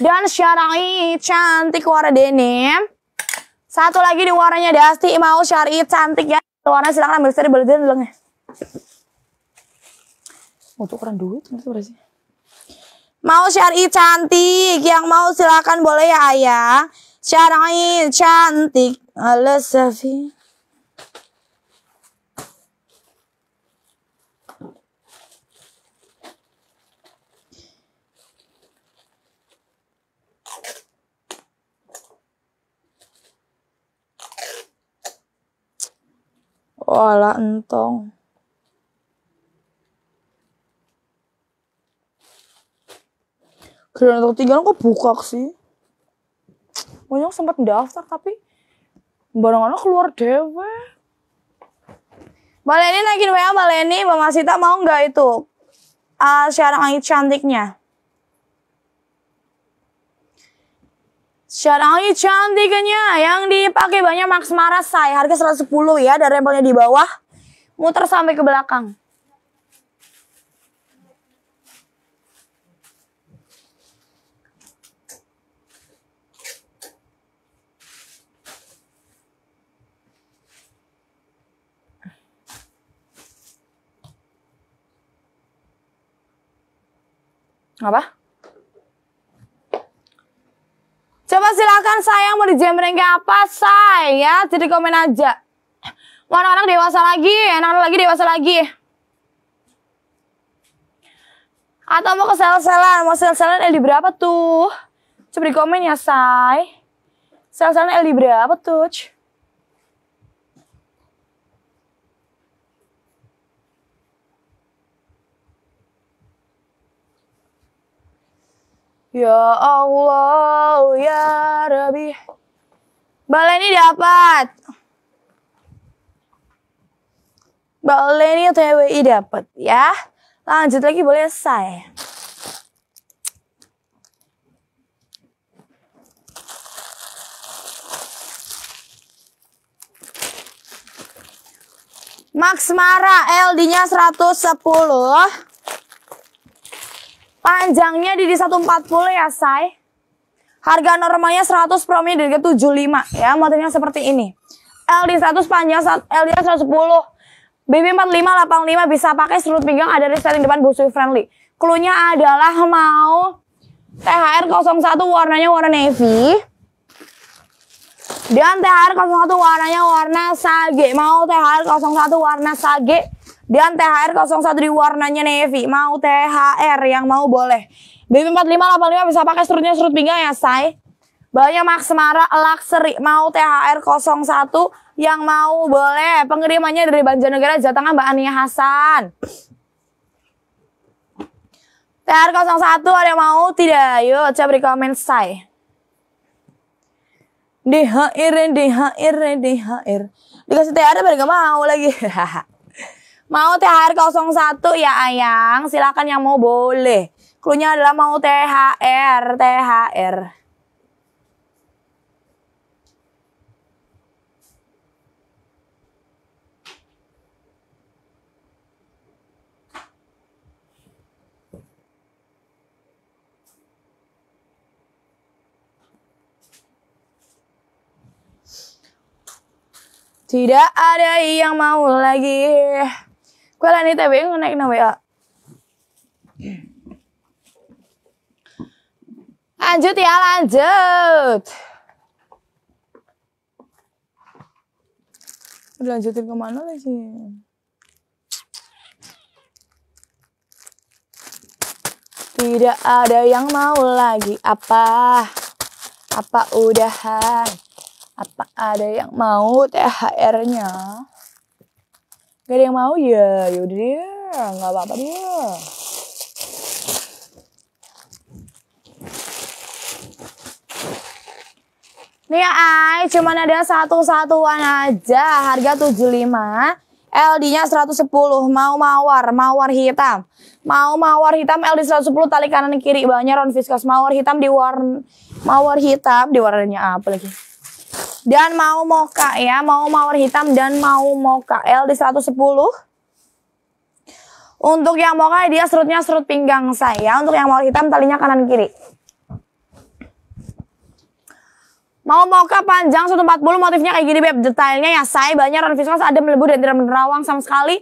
Dan syari cantik warna denim. Satu lagi di warnanya dasti mau syari cantik ya. Warna silakan ambil sendiri beli dulu untuk orang duit itu berarti Mau syari cantik, yang mau silakan boleh ya ayah. Syari cantik, ala safi. Wala entong. Granada Tiga kok buka sih banyak sempat daftar tapi barengan keluar dewe Baleni naikin WA Baleni Mbak Masita mau nggak itu uh, siaran angin cantiknya Siaran angin cantiknya yang dipakai banyak Max Marasai harga 110 ya dari rempelnya di bawah muter sampai ke belakang Apa? Coba silakan sayang mau dijembreng ke apa say ya, jadi komen aja. mana anak-anak dewasa lagi, anak lagi dewasa lagi. Atau mau ke sel-selan, mau sel-selan LD berapa tuh? Coba di komen ya say. Sel-selan LD berapa tuh? Ya Allah, ya Rabbi. Baleni dapat. Baleni TWI dapat ya. Lanjut lagi boleh saya. Max Mara LD-nya 110. Panjangnya di 140 ya, Say. Harga normalnya 100 promi di 75 ya, motifnya seperti ini. LD 100 panjang, LD 110. BB 45, 85 bisa pakai serut pinggang ada resleting depan busui friendly. Klunya adalah mau THR 01 warnanya warna navy. Dan THR 01 warnanya warna sage. Mau THR 01 warna sage dan THR 01 di warnanya navy. Mau THR yang mau boleh. BB4585 bisa pakai serutnya serut pinggang ya, say. Banyak Max Mara Luxury mau THR 01 yang mau boleh. Pengirimannya dari Banjarnegara, Jawa Mbak Ania Hasan. THR 01 ada yang mau? Tidak. Yuk, coba beri komen say. DHR, DHR, DHR. Dikasih THR, mereka mau lagi. [laughs] Mau THR 01 ya Ayang, silakan yang mau boleh. Klunya adalah mau THR, THR. Tidak ada yang mau lagi. Gue lah nih TB naik nang WA. Lanjut ya, lanjut. Lanjutin kemana lagi? Tidak ada yang mau lagi apa? Apa udahan? Apa ada yang mau THR-nya? gak ada yang mau ya yaudah deh nggak apa-apa deh Nih ay, cuman ada satu-satuan aja, harga 75, LD-nya 110, mau mawar, mawar hitam. Mau mawar hitam LD 110 tali kanan kiri, banyak Ron Viscas mawar hitam di warna mawar hitam di warnanya apa lagi? dan mau mocha ya, mau mawar hitam dan mau mocha L di 110. Untuk yang mocha dia serutnya serut pinggang saya, untuk yang mawar hitam talinya kanan kiri. Mau mocha panjang 140 motifnya kayak gini beb. Detailnya ya saya banyak run viscose ada melebur dan tidak menerawang sama sekali.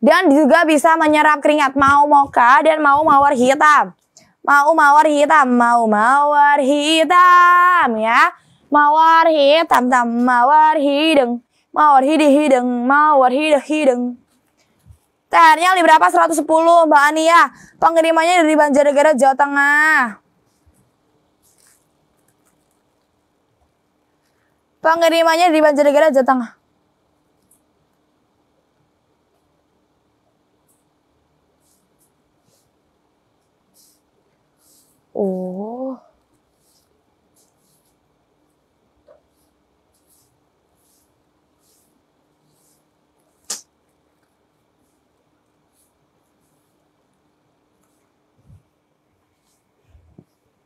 Dan juga bisa menyerap keringat. Mau mocha dan mau mawar hitam. Mau mawar hitam, mau mawar hitam ya. Mawar tam tam mawar hidung. Mawar hidih hidung, mawar hidih hidung. THR-nya berapa? 110, Mbak Ania. Pengirimannya dari Banjarnegara, Jawa Tengah. Pengirimannya dari Banjarnegara, Jawa Tengah. Oh.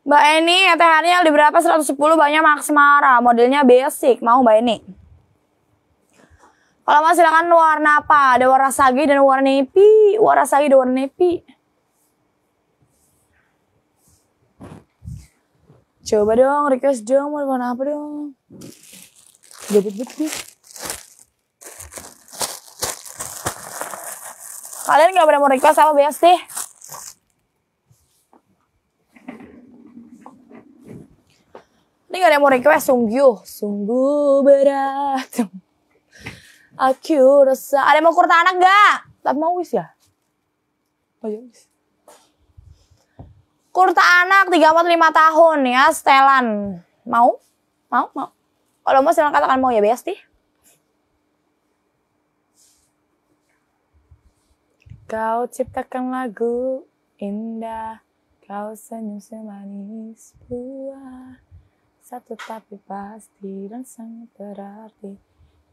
Mbak Eni, ETH-nya di berapa? 110 banyak Maxmara, Modelnya basic. Mau Mbak Eni? Kalau mau silakan warna apa? Ada warna sagi dan warna nepi. Warna sagi dan warna nepi. Coba dong, request dong, mau warna apa dong? Jadi nih. Kalian gak pernah mau request apa biasa deh? Ini gak ada yang mau request Sungguh, sungguh berat. Aku rasa ada yang mau kurta anak gak? Tapi mau wis ya? Oh ya wis. Kurta anak 34 tahun ya, setelan. Mau? Mau? Mau? Kalau mau silahkan katakan mau ya, Besti. Kau ciptakan lagu indah, kau senyum semanis buah satu tapi pasti dan sangat berarti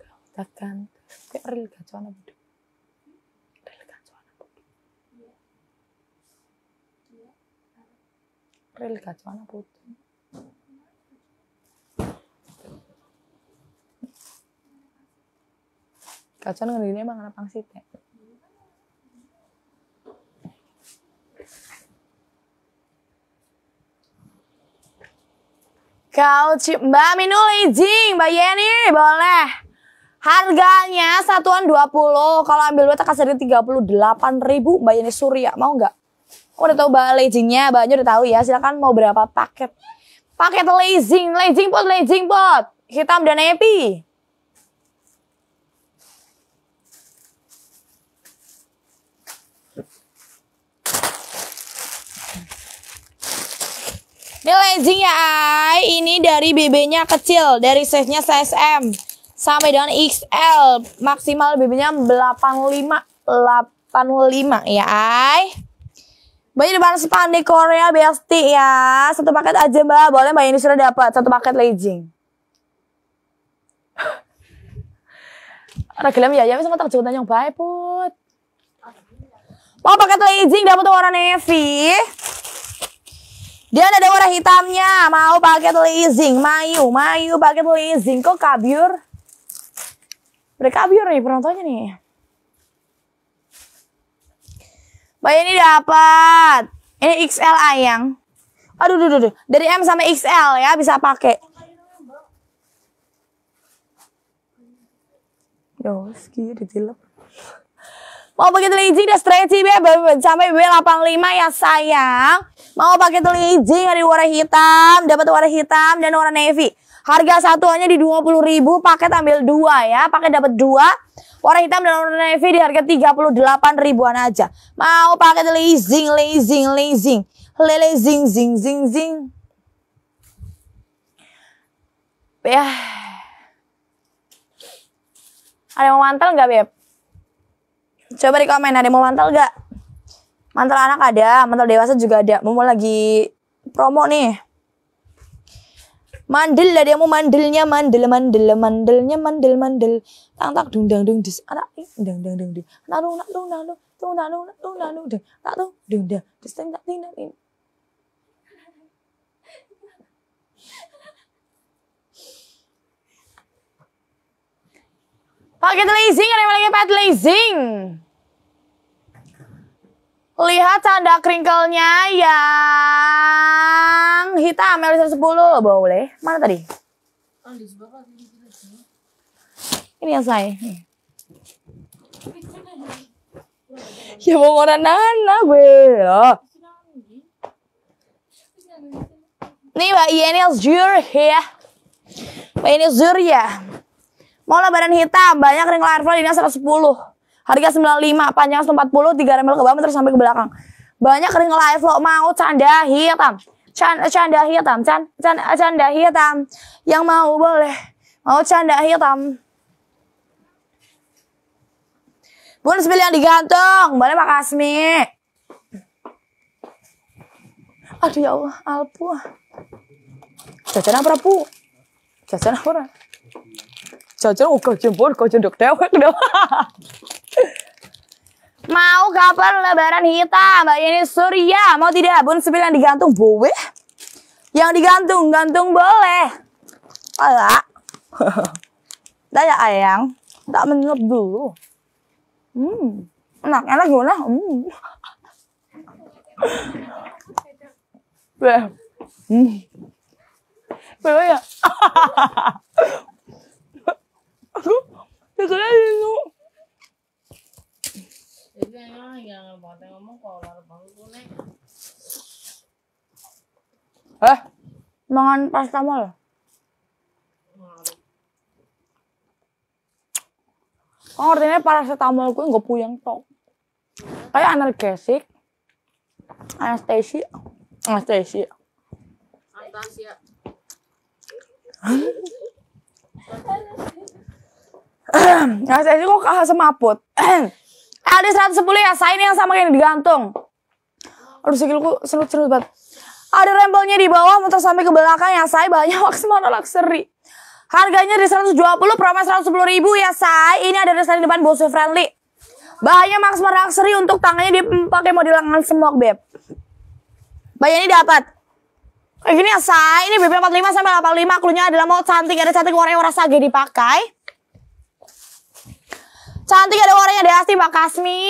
kau takkan kayak real kacau anak bodoh real kacau anak bodoh real kacau anak bodoh kacau dengan ini emang anak pangsit ya Kau Mbak Minul izin, Mbak Yeni boleh. Harganya satuan 20, kalau ambil dua puluh 38 ribu Mbak Yeni Surya, mau nggak? Kau udah tahu Mbak Mbak Yeni udah tahu ya, silakan mau berapa paket. Paket lejing, lejing pot, lejing pot. Hitam dan happy. Ini legging ya, Ay. Ini dari BB-nya kecil, dari size-nya size M sampai dengan XL. Maksimal BB-nya 85 85 ya, Ay. Bayi depan sepandai Korea Besti ya. Satu paket aja, Mbak. Boleh Mbak ini sudah dapat satu paket legging. Ragelam ya, ya sama tak jemputan yang baik, Put. Mau paket legging dapat warna navy. Dan ada warna hitamnya, mau pakai leasing, mayu, mayu pakai leasing. Kok kabur, Udah kabur nih penontonnya nih. Bayi ini dapat. Ini XL ayang. Aduh, aduh, aduh. Dari M sampai XL ya bisa pakai. Yo, ski ditilep. Mau pakai teli udah dan stretchy be sampai B85 ya sayang. Mau pakai teli dari warna hitam, dapat warna hitam dan warna navy. Harga satuannya di 20.000, paket ambil dua ya, pakai dapat dua. Warna hitam dan warna navy di harga 38 ribuan aja. Mau pakai leasing, leasing, leasing. Lele zing zing zing zing. Ya. Ada yang mau mantel nggak, Beb? Coba di komen ada mau mantel gak? Mantel anak ada, mantel dewasa juga ada. Mau lagi promo nih. Mandel lah dia mau mandelnya, mandel, mandel, mandelnya, mandel, mandel. Tang tang dung dang dung dis, anak dang dang dung dung. Nalung eh, nak dung nalung, dung nalung nak dung nalung dung. Tak dung dung dang, dis tang tak ting tak Paket leasing, ada yang lagi paket leasing. Lihat tanda kringkelnya yang hitam L110 boleh. Mana tadi? Ini yang saya. Ya mau ngora nana gue. Oh. Nih Mbak Yenil Jur ya. Mbak Yenil Jur ya. Mau badan hitam, banyak ring larva ini 110. Harga 95, panjang 140, 3 remel ke bawah terus sampai ke belakang. Banyak ring larva mau canda hitam. Canda, eh, canda hitam, canda, can, eh, canda hitam. Yang mau boleh, mau canda hitam. Bun sepil digantung, boleh Pak Kasmi. Aduh ya Allah, alpu. Jajan apa, Bu? Jajan apa? jajan uga jempol uga jendok dewek dong Mau kapan lebaran hitam? Mbak ini Surya. Mau tidak? Bun sembilan digantung boleh? Yang digantung, gantung boleh. Ala. Daya ayang. Tak menyelap dulu. Hmm. Enak, enak gimana? Hmm. Beh. Hmm. Beh, ya. [laughs] だからいいの。Jangan ya, banget ngomong kalau larut Eh, nih. pasta mangan pastamol. Kok ngertinya paracetamol gue nggak puyeng tau. Kayak analgesik, anestesi, anestesi. Antasia. [laughs] [clears throat] Nah, saya kok kalah semaput. [clears throat] seratus 110 ya, saya ini yang sama kayak digantung. Aduh, sikilku senut-senut banget. Ada rempelnya di bawah, muter sampai ke belakang ya, saya banyak [laughs] maksimal luxury. Harganya dari 120, promo 110 ribu ya, saya. Ini ada desain depan Bose Friendly. Bahannya maksimal luxury untuk tangannya dipakai model lengan semok, Beb. Bahannya ini dapat. Kayak gini ya, saya. Ini BP 45 sampai 85, klunya adalah mau cantik, ada cantik warna yang rasa dipakai. Cantik ada warnanya asli Mbak Kasmi.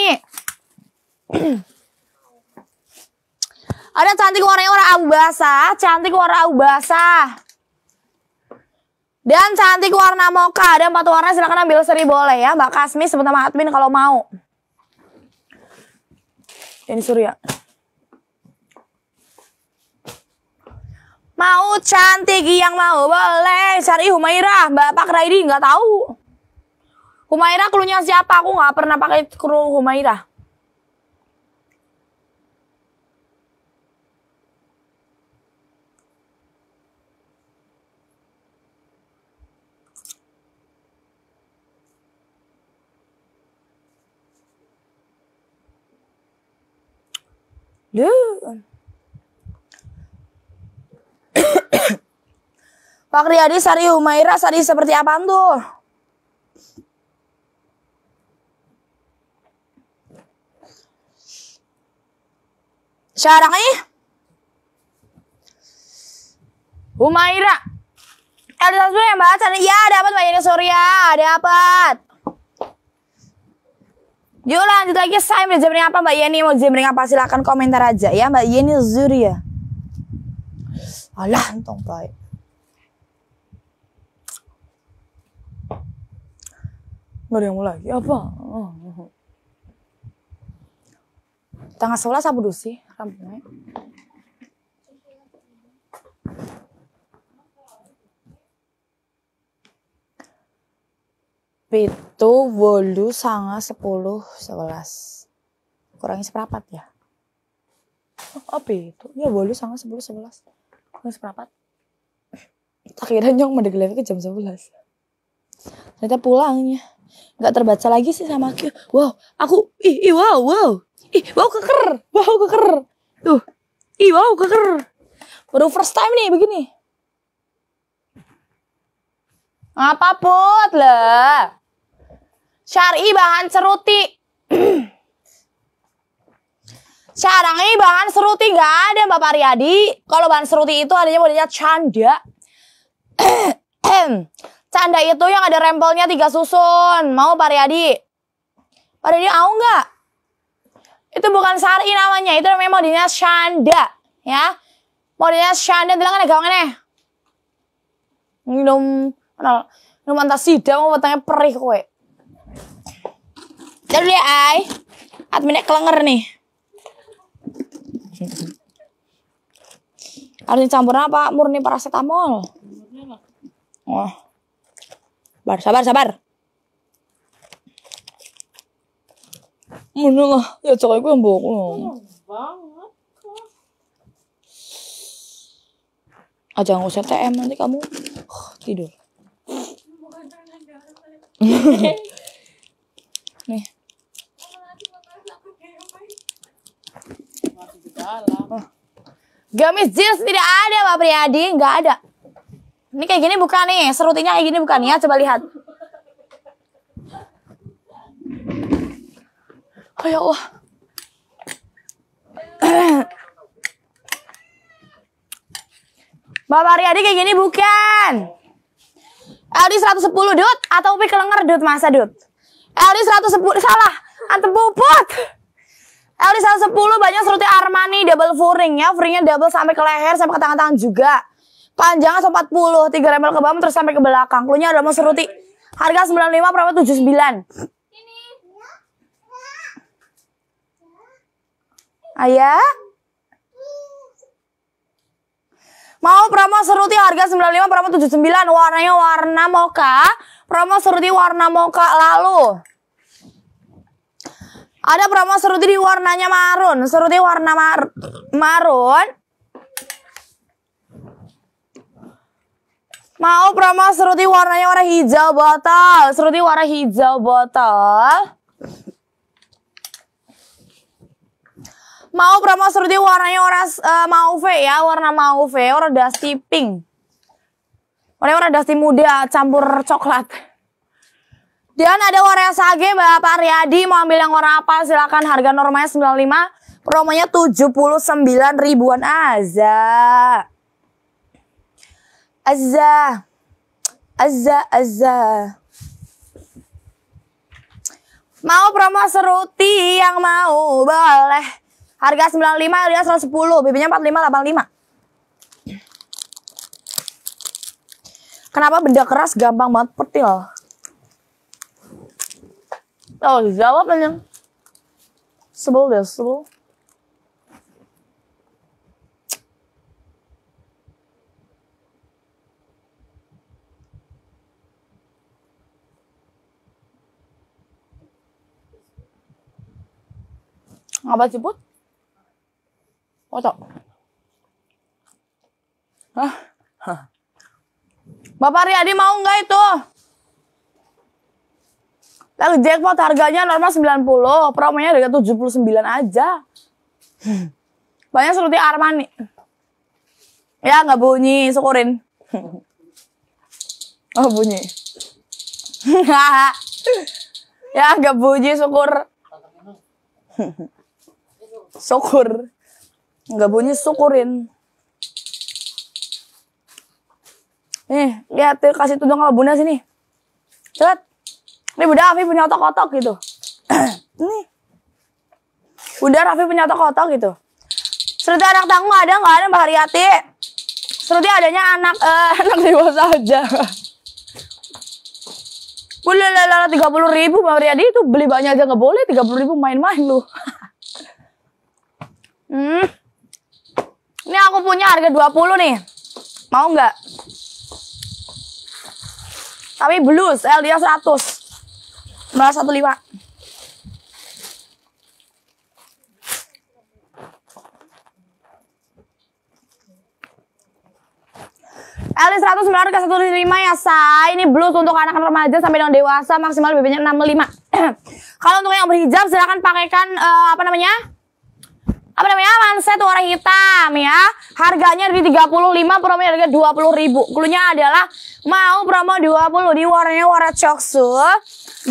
ada cantik warnanya warna abu basah, cantik warna abu basah. Dan cantik warna moka ada empat warna silahkan ambil seri boleh ya Mbak Kasmi sebentar sama admin kalau mau. Ini Surya. Mau cantik yang mau boleh cari Humaira mbak Pak Raidi nggak tahu. Humaira klunya siapa? Aku nggak pernah pakai kru Humaira. Pak [coughs] Riyadi Sari Humaira Sari seperti apa tuh? ini Humaira Ada satu yang sana Iya dapat Mbak Yeni Surya Dapat Yuk lanjut lagi saya mau jamming apa Mbak Yeni mau jamming apa silahkan komentar aja ya Mbak Yeni Surya Alah entong baik Gak ada yang mau lagi apa? Oh, oh. Tanggal sebelas apa sih? Kamu, pitu wolu sanga sepuluh sebelas kurangnya seperempat ya oh, oh pitu ya wolu sanga sepuluh sebelas kurangi seperempat tak kira nyong mendegelai ke jam sebelas ternyata pulangnya nggak terbaca lagi sih sama aku wow aku ih, ih wow wow ih wow keker wow keker Tuh. Ih, wow, keker. Baru first time nih begini. Apa put lah. Syari bahan seruti. [clears throat] Sekarang ini bahan seruti gak ada Mbak Pariyadi. Kalau bahan seruti itu adanya modelnya canda. [clears throat] canda itu yang ada rempelnya tiga susun. Mau Pariyadi? Pariyadi mau nggak? Itu bukan sari namanya, itu namanya modelnya Shanda ya. Modelnya Shanda bilang ya gawangannya. Minum, minum antasida mau batangnya perih kowe. Jadi ya ai, adminnya kelenger nih. Harus dicampur apa? Murni paracetamol. Oh. Sabar, sabar, sabar. mana lah, ya cowok gue yang bohong. banget. jangan usah TM nanti kamu oh, tidur. Nih. Gamis jeans tidak ada Pak Priadi, nggak ada. Ini kayak gini bukan nih, serutinya kayak gini bukan ya, coba lihat. Oh ya Allah. Bapak Riyadi kayak gini bukan. Aldi 110 dud atau upi kelenger dud masa dud. Aldi 110 salah. antepuput. puput. Aldi 110 banyak seruti Armani double furing ya. Furingnya double sampai ke leher sampai ke tangan-tangan juga. Panjangnya 140, 3 remel ke bawah terus sampai ke belakang. Klunya udah mau seruti. Harga 95 berapa 79. Ayah? Mau promo seruti harga 95 promo 79 warnanya warna moka Promo seruti warna moka lalu. Ada promo seruti di warnanya marun. Seruti warna mar marun. Mau promo seruti warnanya warna hijau botol. Seruti warna hijau botol. mau promo dia warnanya orang uh, eh, V ya, warna mau V orang dusty pink. Warna warna dusty muda campur coklat. Dan ada warna sage Bapak Riyadi mau ambil yang warna apa silakan harga normalnya 95, promonya 79 ribuan aza. Azza. Azza Azza. Mau promo seruti yang mau boleh Harga 95, harga 110, bibinya 45, 85. Kenapa benda keras gampang banget petil? Oh, jawab aja. Sebel deh, sebel. apa sih put? Foto. Hah? Hah. Bapak Riyadi mau nggak itu? Lagi jackpot harganya normal 90, promonya dengan 79 aja. Banyak seperti Armani. Ya nggak bunyi, syukurin. [laughs] Oh bunyi. [laughs] ya nggak bunyi, syukur. [laughs] syukur. Nggak bunyi syukurin. Nih, lihat tuh kasih tudung sama bunda sini. Cepet. Ini bunda Afi punya otak-otak gitu. [clears throat] Nih. Bunda Rafi punya otak-otak gitu. Seperti anak tanggung ada nggak ada Mbak Haryati? Seperti adanya anak eh, [laughs] anak dewasa aja. Boleh lah tiga puluh ribu Mbak Haryati itu beli banyak aja nggak boleh tiga puluh ribu main-main lu. [laughs] hmm. Ini aku punya harga 20 nih. Mau nggak? Tapi blues, L dia 100. 15. LD 100 sembilan ke 15 ya say Ini blues untuk anak remaja sampai dengan dewasa Maksimal BB-nya 65 [clears throat] Kalau untuk yang berhijab silahkan pakaikan uh, Apa namanya apa namanya manset warna hitam ya. Harganya dari 35 promo harga 20.000. Klunya adalah mau promo 20 di warnanya warna coksu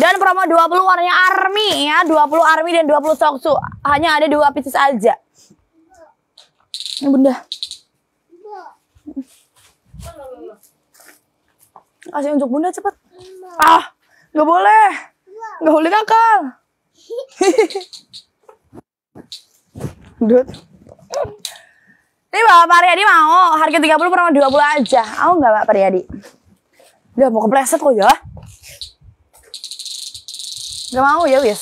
dan promo 20 warnanya army ya, 20 army dan 20 coksu. Hanya ada dua pieces aja. Ini Bunda. Kasih untuk Bunda cepet. Iya. Ah, nggak boleh. Iya. Nggak boleh nakal. [laughs] Dut. Ini Pak Riyadi mau harga 30 per 20 aja. Aku nggak Pak Riyadi Udah mau kepleset kok ya. nggak mau ya wis.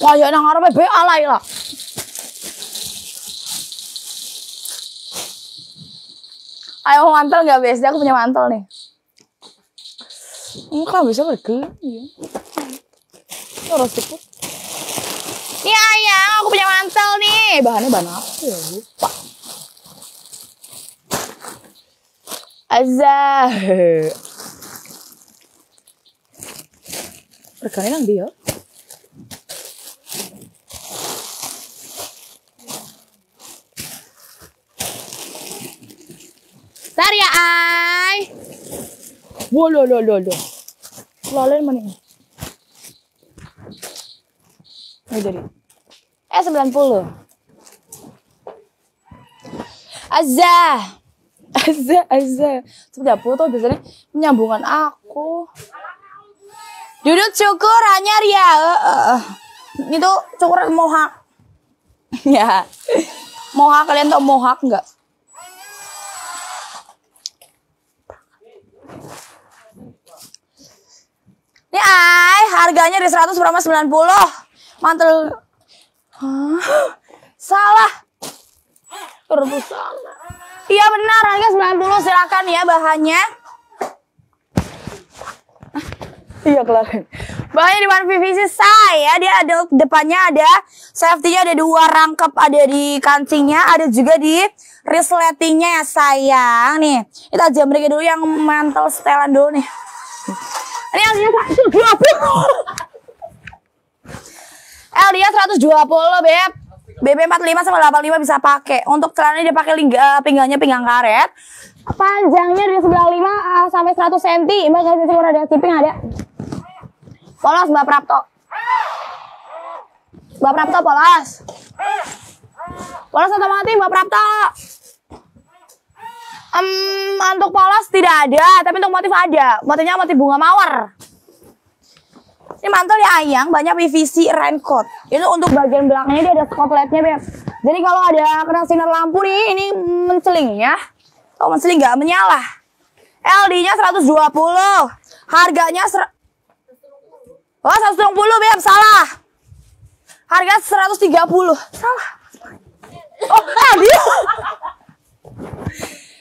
Kayak nang ngarepe be alay lah. Ya. Ayo mantel nggak biasanya aku punya mantel nih. Enggak bisa bergelam ya. Harus ikut mantel nih. Bahannya bahan apa ya? Lupa. Azah. Perkara dia. tar ya, Ay. Wo, lo, lo, lo, lo. mana ini? Ini jadi. Eh 90. Azza. Azza, Azza. Sudah foto biasanya menyambungkan aku. Duduk cukur hanya Ria. Uh, eh, uh, eh, uh. Eh. Itu cukur mohak. [laughs] ya. Mohak kalian tau mohak enggak? Ini ay, harganya di 100 berapa? 90. Mantel [gasps] Salah. Rebusana. Iya benar, harga 90 silakan ya bahannya. Iya kelar Bahannya di mana PVC saya, ya, dia ada depannya ada safety-nya ada dua rangkap, ada di kancingnya, ada juga di resletingnya ya sayang nih. Kita aja mereka dulu yang mantel setelan dulu nih. Ini yang biasa. L dia 120 beb. BB45 sama 85 bisa pakai. Untuk celananya dia pakai lingga, eh, pinggangnya pinggang karet. Panjangnya dari 95 uh, eh, sampai 100 cm. Mbak kasih udah ada tipping ada. Polos Mbak Prapto. Mbak Prapto polos. Polos atau mati Mbak Prapto? Um, untuk polos tidak ada, tapi untuk motif ada. Motifnya motif bunga mawar. Ini ya ayang, banyak PVC raincoat. Itu untuk bagian belakangnya dia ada spotlightnya Beb. Jadi kalau ada kena sinar lampu nih, ini menceling ya. Oh, menceling nggak menyala. LD-nya 120. Harganya ser Oh, 120, Beb. Salah. Harga 130. Salah. Oh, LD.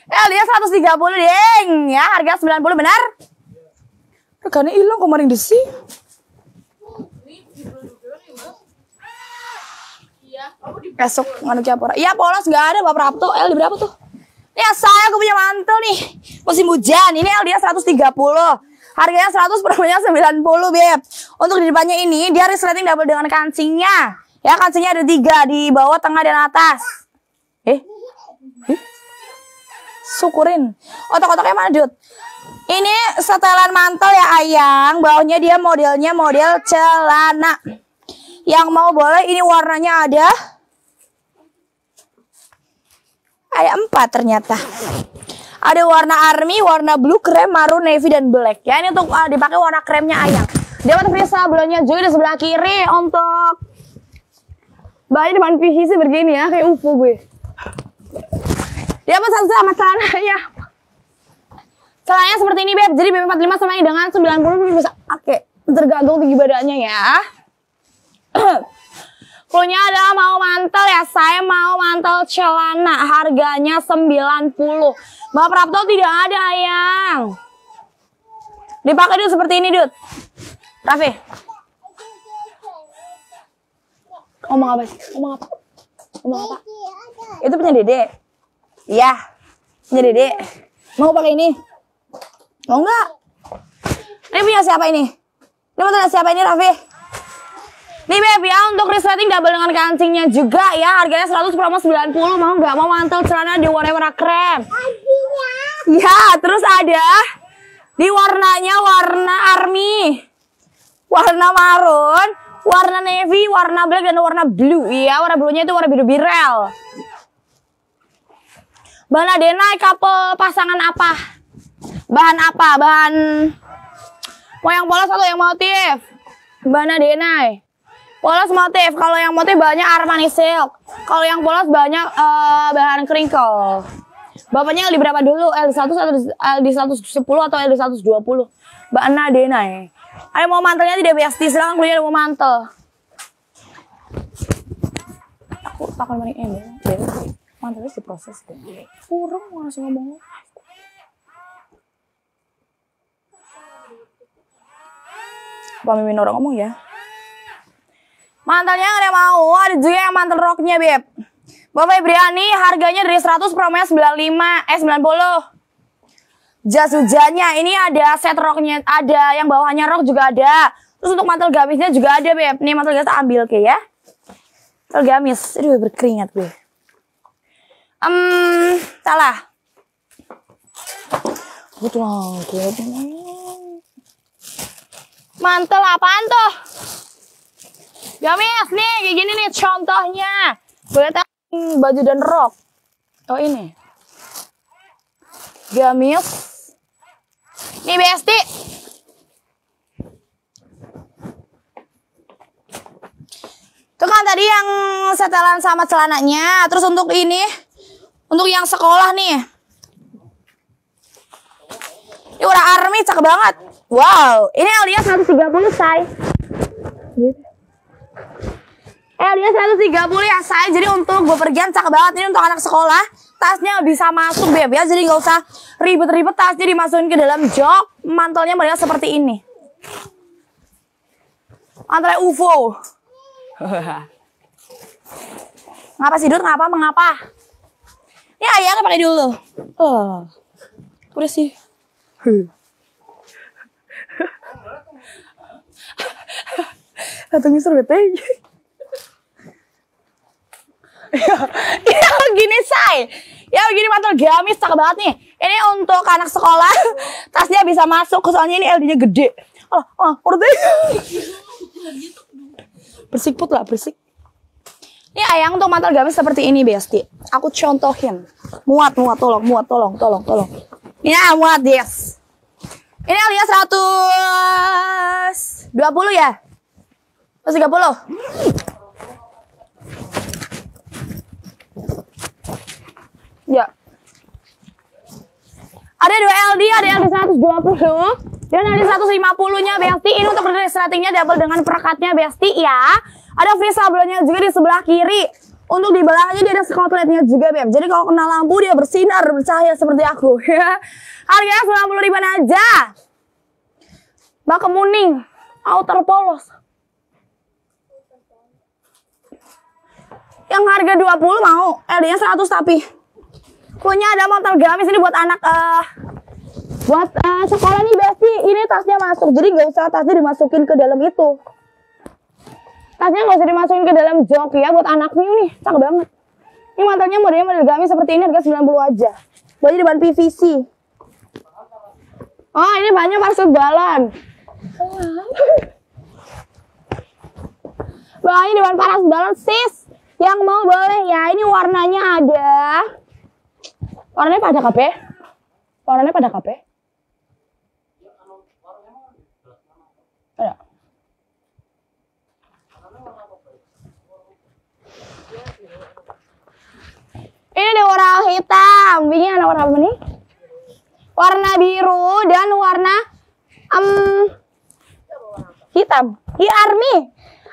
LD-nya 130, Ding. Ya, harga 90 benar? Karena hilang kemarin desi. Besok manusia poros. Iya polos nggak ada Bapak Rapto. El di berapa tuh? Ini iya, saya aku punya mantel nih. Musim hujan. Ini El dia 130. Harganya 100, promonya 90, Beb. Untuk di depannya ini, dia resleting double dengan kancingnya. Ya, kancingnya ada tiga. Di bawah, tengah, dan atas. Eh? eh? Syukurin. Otak-otaknya mana, dude Ini setelan mantel ya Ayang, bawahnya dia modelnya model celana. Yang mau boleh ini warnanya ada ada empat ternyata. Ada warna army, warna blue, krem, maroon, navy, dan black. Ya, ini untuk uh, dipakai warna kremnya ayam. Dia mau terpisah bulannya juga di sebelah kiri untuk bahannya depan sih begini ya, kayak UFO gue. Dia pesan sama celananya. Celananya seperti ini, Beb. Jadi BB45 sama dengan 90 bisa pakai tergantung tinggi badannya ya. [clears throat] Cluenya adalah mau mantel ya, saya mau mantel celana, harganya 90. Mbak Prapto tidak ada yang. Dipakai dulu seperti ini, Dut. Rafi. Omong apa sih? Omong apa? Omong apa? Itu punya Dede. Iya. Punya Dede. Mau pakai ini? Mau enggak? Ini punya siapa ini? Ini punya siapa ini, Rafi? Nih Beb ya, untuk resleting double dengan kancingnya juga ya. Harganya 100 promo 90. Mau nggak mau mantel celana di warna warna krem. Ya. ya, terus ada di warnanya warna army. Warna marun, warna navy, warna black dan warna blue. Iya, warna blue itu warna biru birel. Bahan Adena couple pasangan apa? Bahan apa? Bahan mau yang polos atau yang motif? Bana Denai. Polos motif. Kalau yang motif banyak Armani Silk. Kalau yang polos banyak uh, bahan kringkel. Bapaknya LD berapa dulu? l 100 atau l 110 atau l 120? Mbak Nadena ya. Ada mau mantelnya tidak biasa silakan kuliah mau mantel. Aku takut mari ini. Mantelnya proses deh. Kurang langsung ngomong. Pak mimin orang ngomong ya? Mantelnya nggak ada yang mau, ada juga yang mantel roknya, Beb. Bapak febriani harganya dari 100 promonya 95, eh 90. Jas hujannya ini ada set roknya, ada yang bawahnya rok juga ada. Terus untuk mantel gamisnya juga ada, Beb. Nih mantel gamis ambil ke ya. Mantel gamis, aduh berkeringat gue. Um, salah. Betul, mantel apaan tuh? Gamis nih kayak gini nih contohnya. Boleh baju dan rok. Oh ini. Gamis. Nih Besti. Itu kan tadi yang setelan sama celananya. Terus untuk ini, untuk yang sekolah nih. Ini udah army, cakep banget. Wow, ini Alia 130 size. Gitu. Elia eh, 130 ya saya. Jadi untuk bepergian cakep banget ini untuk anak sekolah. Tasnya bisa masuk beb ya. Jadi nggak usah ribet-ribet tasnya dimasukin ke dalam jok. Mantelnya model seperti ini. Antara UFO. [laughs] ngapa sih Dut? Ngapa? Mengapa? Ya, ya, pakai dulu. Oh, udah sih. Datangnya [laughs] serbetnya ya begini say ya begini mantul gamis cakep banget nih ini untuk anak sekolah tasnya bisa masuk soalnya ini LD nya gede oh, oh urutnya bersik put lah bersik ini ayang tuh mantel gamis seperti ini besti aku contohin muat muat tolong muat tolong tolong tolong ini ya, muat yes ini alias 120 ya 130 Ya. Ada dua LD, ada yang di 120 dan ada 150-nya Besti. Ini untuk stratingnya double dengan perekatnya Besti ya. Ada free sablonnya juga di sebelah kiri. Untuk di belakangnya dia ada skotletnya juga Beb. Jadi kalau kena lampu dia bersinar, bercahaya seperti aku ya. [laughs] Harganya puluh ribuan aja. Bak kemuning, outer polos. Yang harga 20 mau, LD-nya 100 tapi Punya ada motor gamis ini buat anak uh, buat uh, sekolah nih Besti. Ini tasnya masuk. Jadi nggak usah tasnya dimasukin ke dalam itu. Tasnya nggak usah dimasukin ke dalam jok ya buat anak new nih. Cakep banget. Ini mantelnya modelnya model gamis seperti ini harga 90 aja. Baju di bahan PVC. Oh, ini bahannya masuk balon. Bahannya di bahan paras balon sis. Yang mau boleh ya. Ini warnanya ada Warnanya pada kape? Warnanya pada kape? Ada. Ini ada warna hitam. Ini ada warna apa nih? Warna biru dan warna um, hitam. Ini army.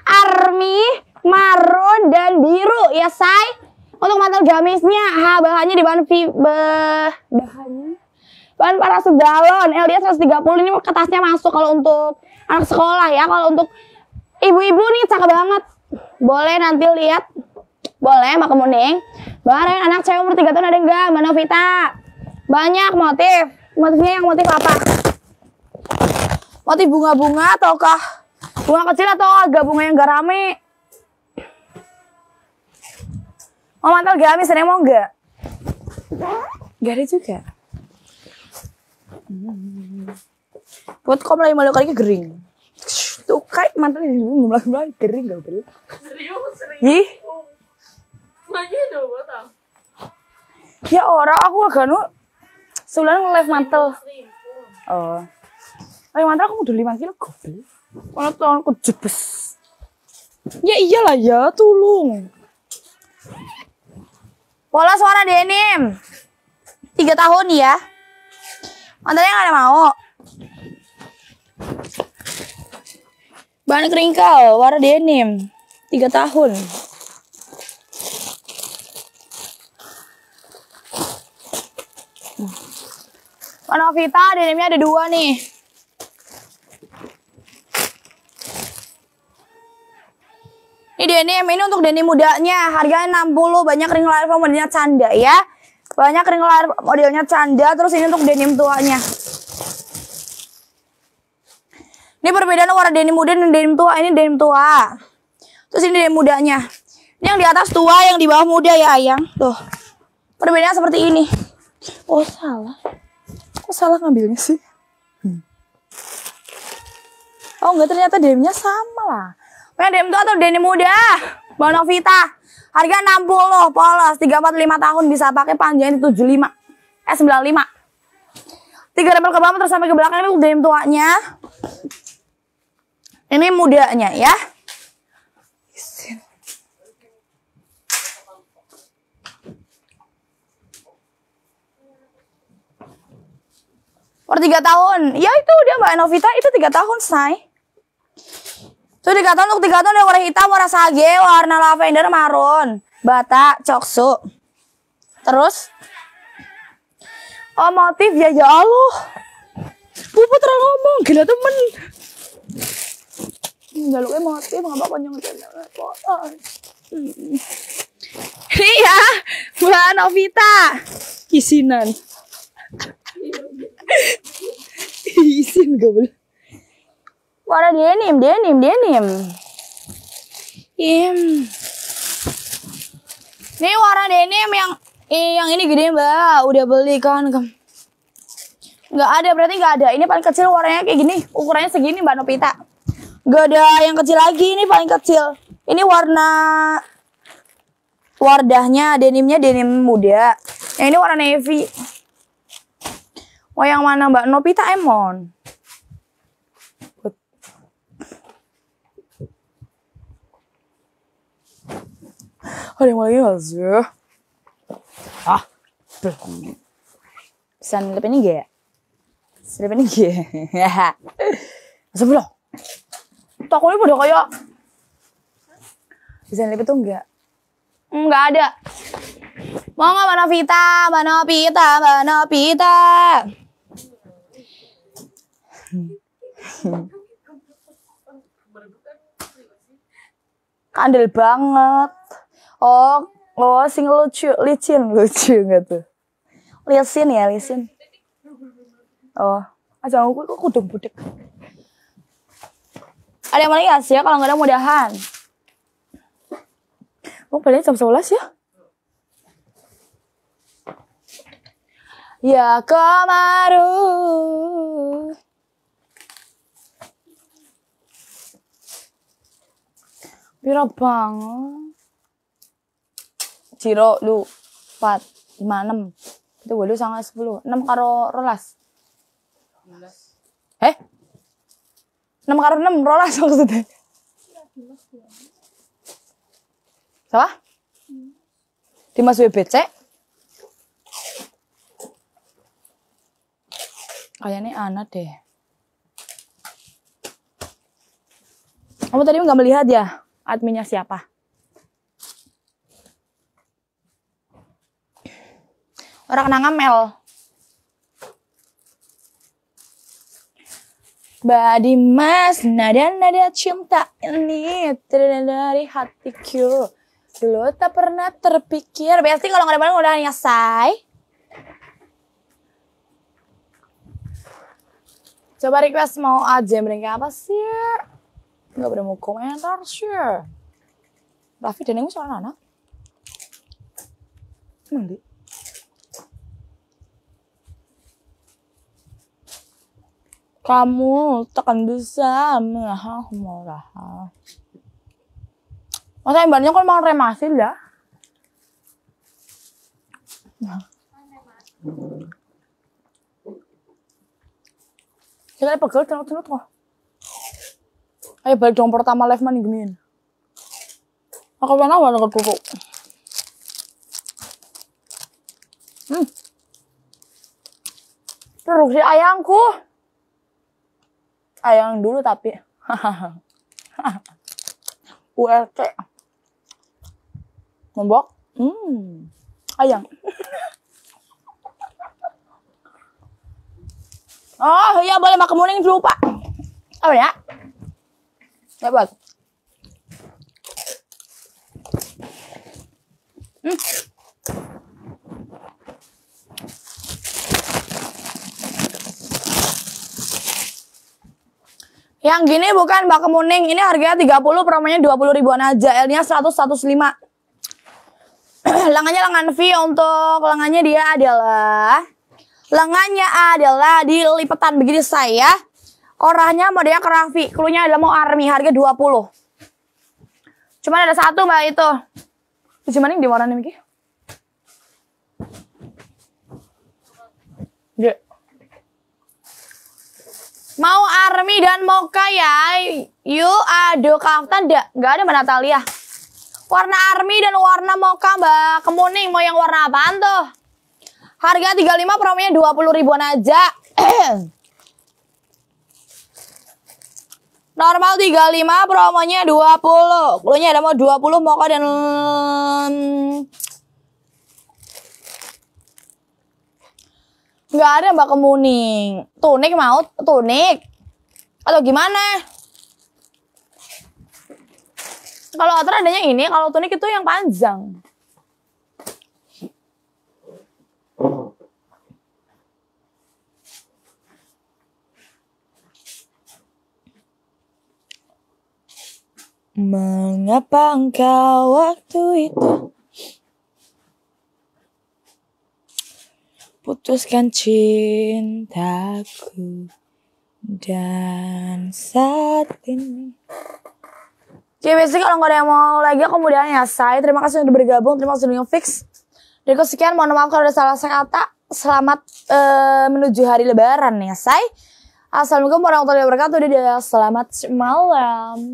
Army, marun, dan biru ya, say. Untuk mantel gamisnya, ha, bahannya di bahan fiber, bahannya bahan parasut galon LDS 130 ini kertasnya masuk kalau untuk anak sekolah ya kalau untuk ibu-ibu nih cakep banget boleh nanti lihat boleh Mbak Kemuning bareng anak cewek umur 3 tahun ada enggak Mbak Novita banyak motif motifnya yang motif apa motif bunga-bunga ataukah bunga kecil atau agak bunga yang gak rame Oh, mau mantel gak amis, mau gak? Gak ada juga. Hmm. Buat kau mulai malu kali gering. Tuh kayak mantel ini dulu mulai mulai gering gak beli? Serius serius. Ih. Lagi dong tau. Ya orang aku agak nu sebulan live mantel. Oh. Live mantel aku udah lima kilo gue beli. Kalau tahun aku jebes. Ya iyalah ya, tolong. Pola suara denim. Tiga tahun ya. Mantelnya yang ada mau. Bahan keringkal, warna denim. Tiga tahun. Warna Vita, denimnya ada dua nih. Ini denim, ini untuk denim mudanya. Harganya 60, banyak ring layar modelnya canda ya. Banyak ring layar modelnya canda, terus ini untuk denim tuanya. Ini perbedaan warna denim muda dan denim tua. Ini denim tua. Terus ini denim mudanya. Ini yang di atas tua, yang di bawah muda ya, Ayang. Tuh. Perbedaannya seperti ini. Oh, salah. Kok salah ngambilnya sih? Hmm. Oh, enggak ternyata denimnya sama lah. DM tua atau denim muda? Bonovita. Harga 60 polos, 345 tahun bisa pakai panjangnya 75. Eh 95. Tiga rempel ke bawah terus sampai ke belakang ini denim tuanya. Ini mudanya ya. Or tiga tahun. Ya itu dia Mbak Novita itu tiga tahun, say. Tuh di katon untuk di katon ada warna hitam, warna sage, warna lavender, marun, bata, coksu. Terus Oh motif ya ya Allah. Puput terang ngomong, gila temen. Jaluknya motif, ngapa panjang jalan. Ini ya, bukan Novita. kisinan, iya, Isin gak boleh warna denim denim denim Im. Ini warna denim yang eh, yang ini gede mbak, udah beli kan Nggak ada berarti nggak ada. Ini paling kecil warnanya kayak gini, ukurannya segini mbak Nopita. Nggak ada yang kecil lagi, ini paling kecil. Ini warna wardahnya, denimnya denim muda. Yang ini warna navy. Oh yang mana mbak Nopita Emon? Har yang maju. Ah. Sen lebih nih ya. Sen lebih gak? ya. toko ini udah kayak. Sen lebih tuh enggak. Enggak ada. Mau nggak mana Novita, Mana Novita, Mana Novita. Kandel banget. Oh, oh sing lucu, licin, lucu nggak tuh? Lisin ya, lisin. Oh, aja aku kok kudu budek. Ada yang lagi sih ya? Kalau nggak ada mudahan. Oh, paling jam sebelas ya? Ya kemaru Bira banget Ciro lu empat lima enam itu lu sangat sepuluh enam karo rolas eh enam karo enam rolas [laughs] maksudnya salah Dimas WBC kayaknya anak deh kamu tadi nggak melihat ya adminnya siapa Orang kena mel. Badi mas, nada-nada cinta ini dari hatiku. Dulu tak pernah terpikir. pasti kalau nggak ada barang udah nyesai. Coba request mau aja mereka apa sih? Gak pernah mau komentar sih. Raffi dan Engu soal anak. hmm. kamu tekan bisa menahah murah masa embernya kan mau remasil ya nah. kita pegel tenut-tenut kok ayo balik dong pertama live mana gemin aku mana warna kerupuk hmm terus si ayangku kayak yang dulu tapi URT [laughs] membok hmm ayam [laughs] oh iya boleh makan morning lupa oh ya bos hmm. Yang gini bukan Mbak Kemuning, ini harganya 30 promonya 20 ribuan aja. L-nya 100 105. [clears throat] lengannya lengan V untuk lengannya dia adalah lengannya adalah di lipetan begini saya. Orangnya modelnya kerang V, krunya adalah mau army harga 20. Cuman ada satu Mbak itu. Cuman ini di ini, Mau Army dan Moka ya. Yuk ada kaftan enggak? Enggak ada mana Talia. Warna Army dan warna Moka, Mbak. Kemuning mau yang warna apaan tuh? Harga 35 promonya 20 ribuan aja. [clears throat] Normal 35 promonya 20. Kulunya ada mau 20 Moka dan Nggak ada Mbak Kemuning. Tunik mau? Tunik? Atau gimana? Kalau otter adanya ini, kalau tunik itu yang panjang. Mengapa engkau waktu itu putuskan cintaku dan saat ini Oke, basic kalau nggak ada yang mau lagi aku kemudian ya saya terima kasih sudah bergabung, terima kasih sudah fix. Dari sekian, mohon maaf kalau ada salah kata. Selamat uh, menuju hari Lebaran ya, saya. Assalamualaikum warahmatullahi wabarakatuh. Dadah, selamat malam.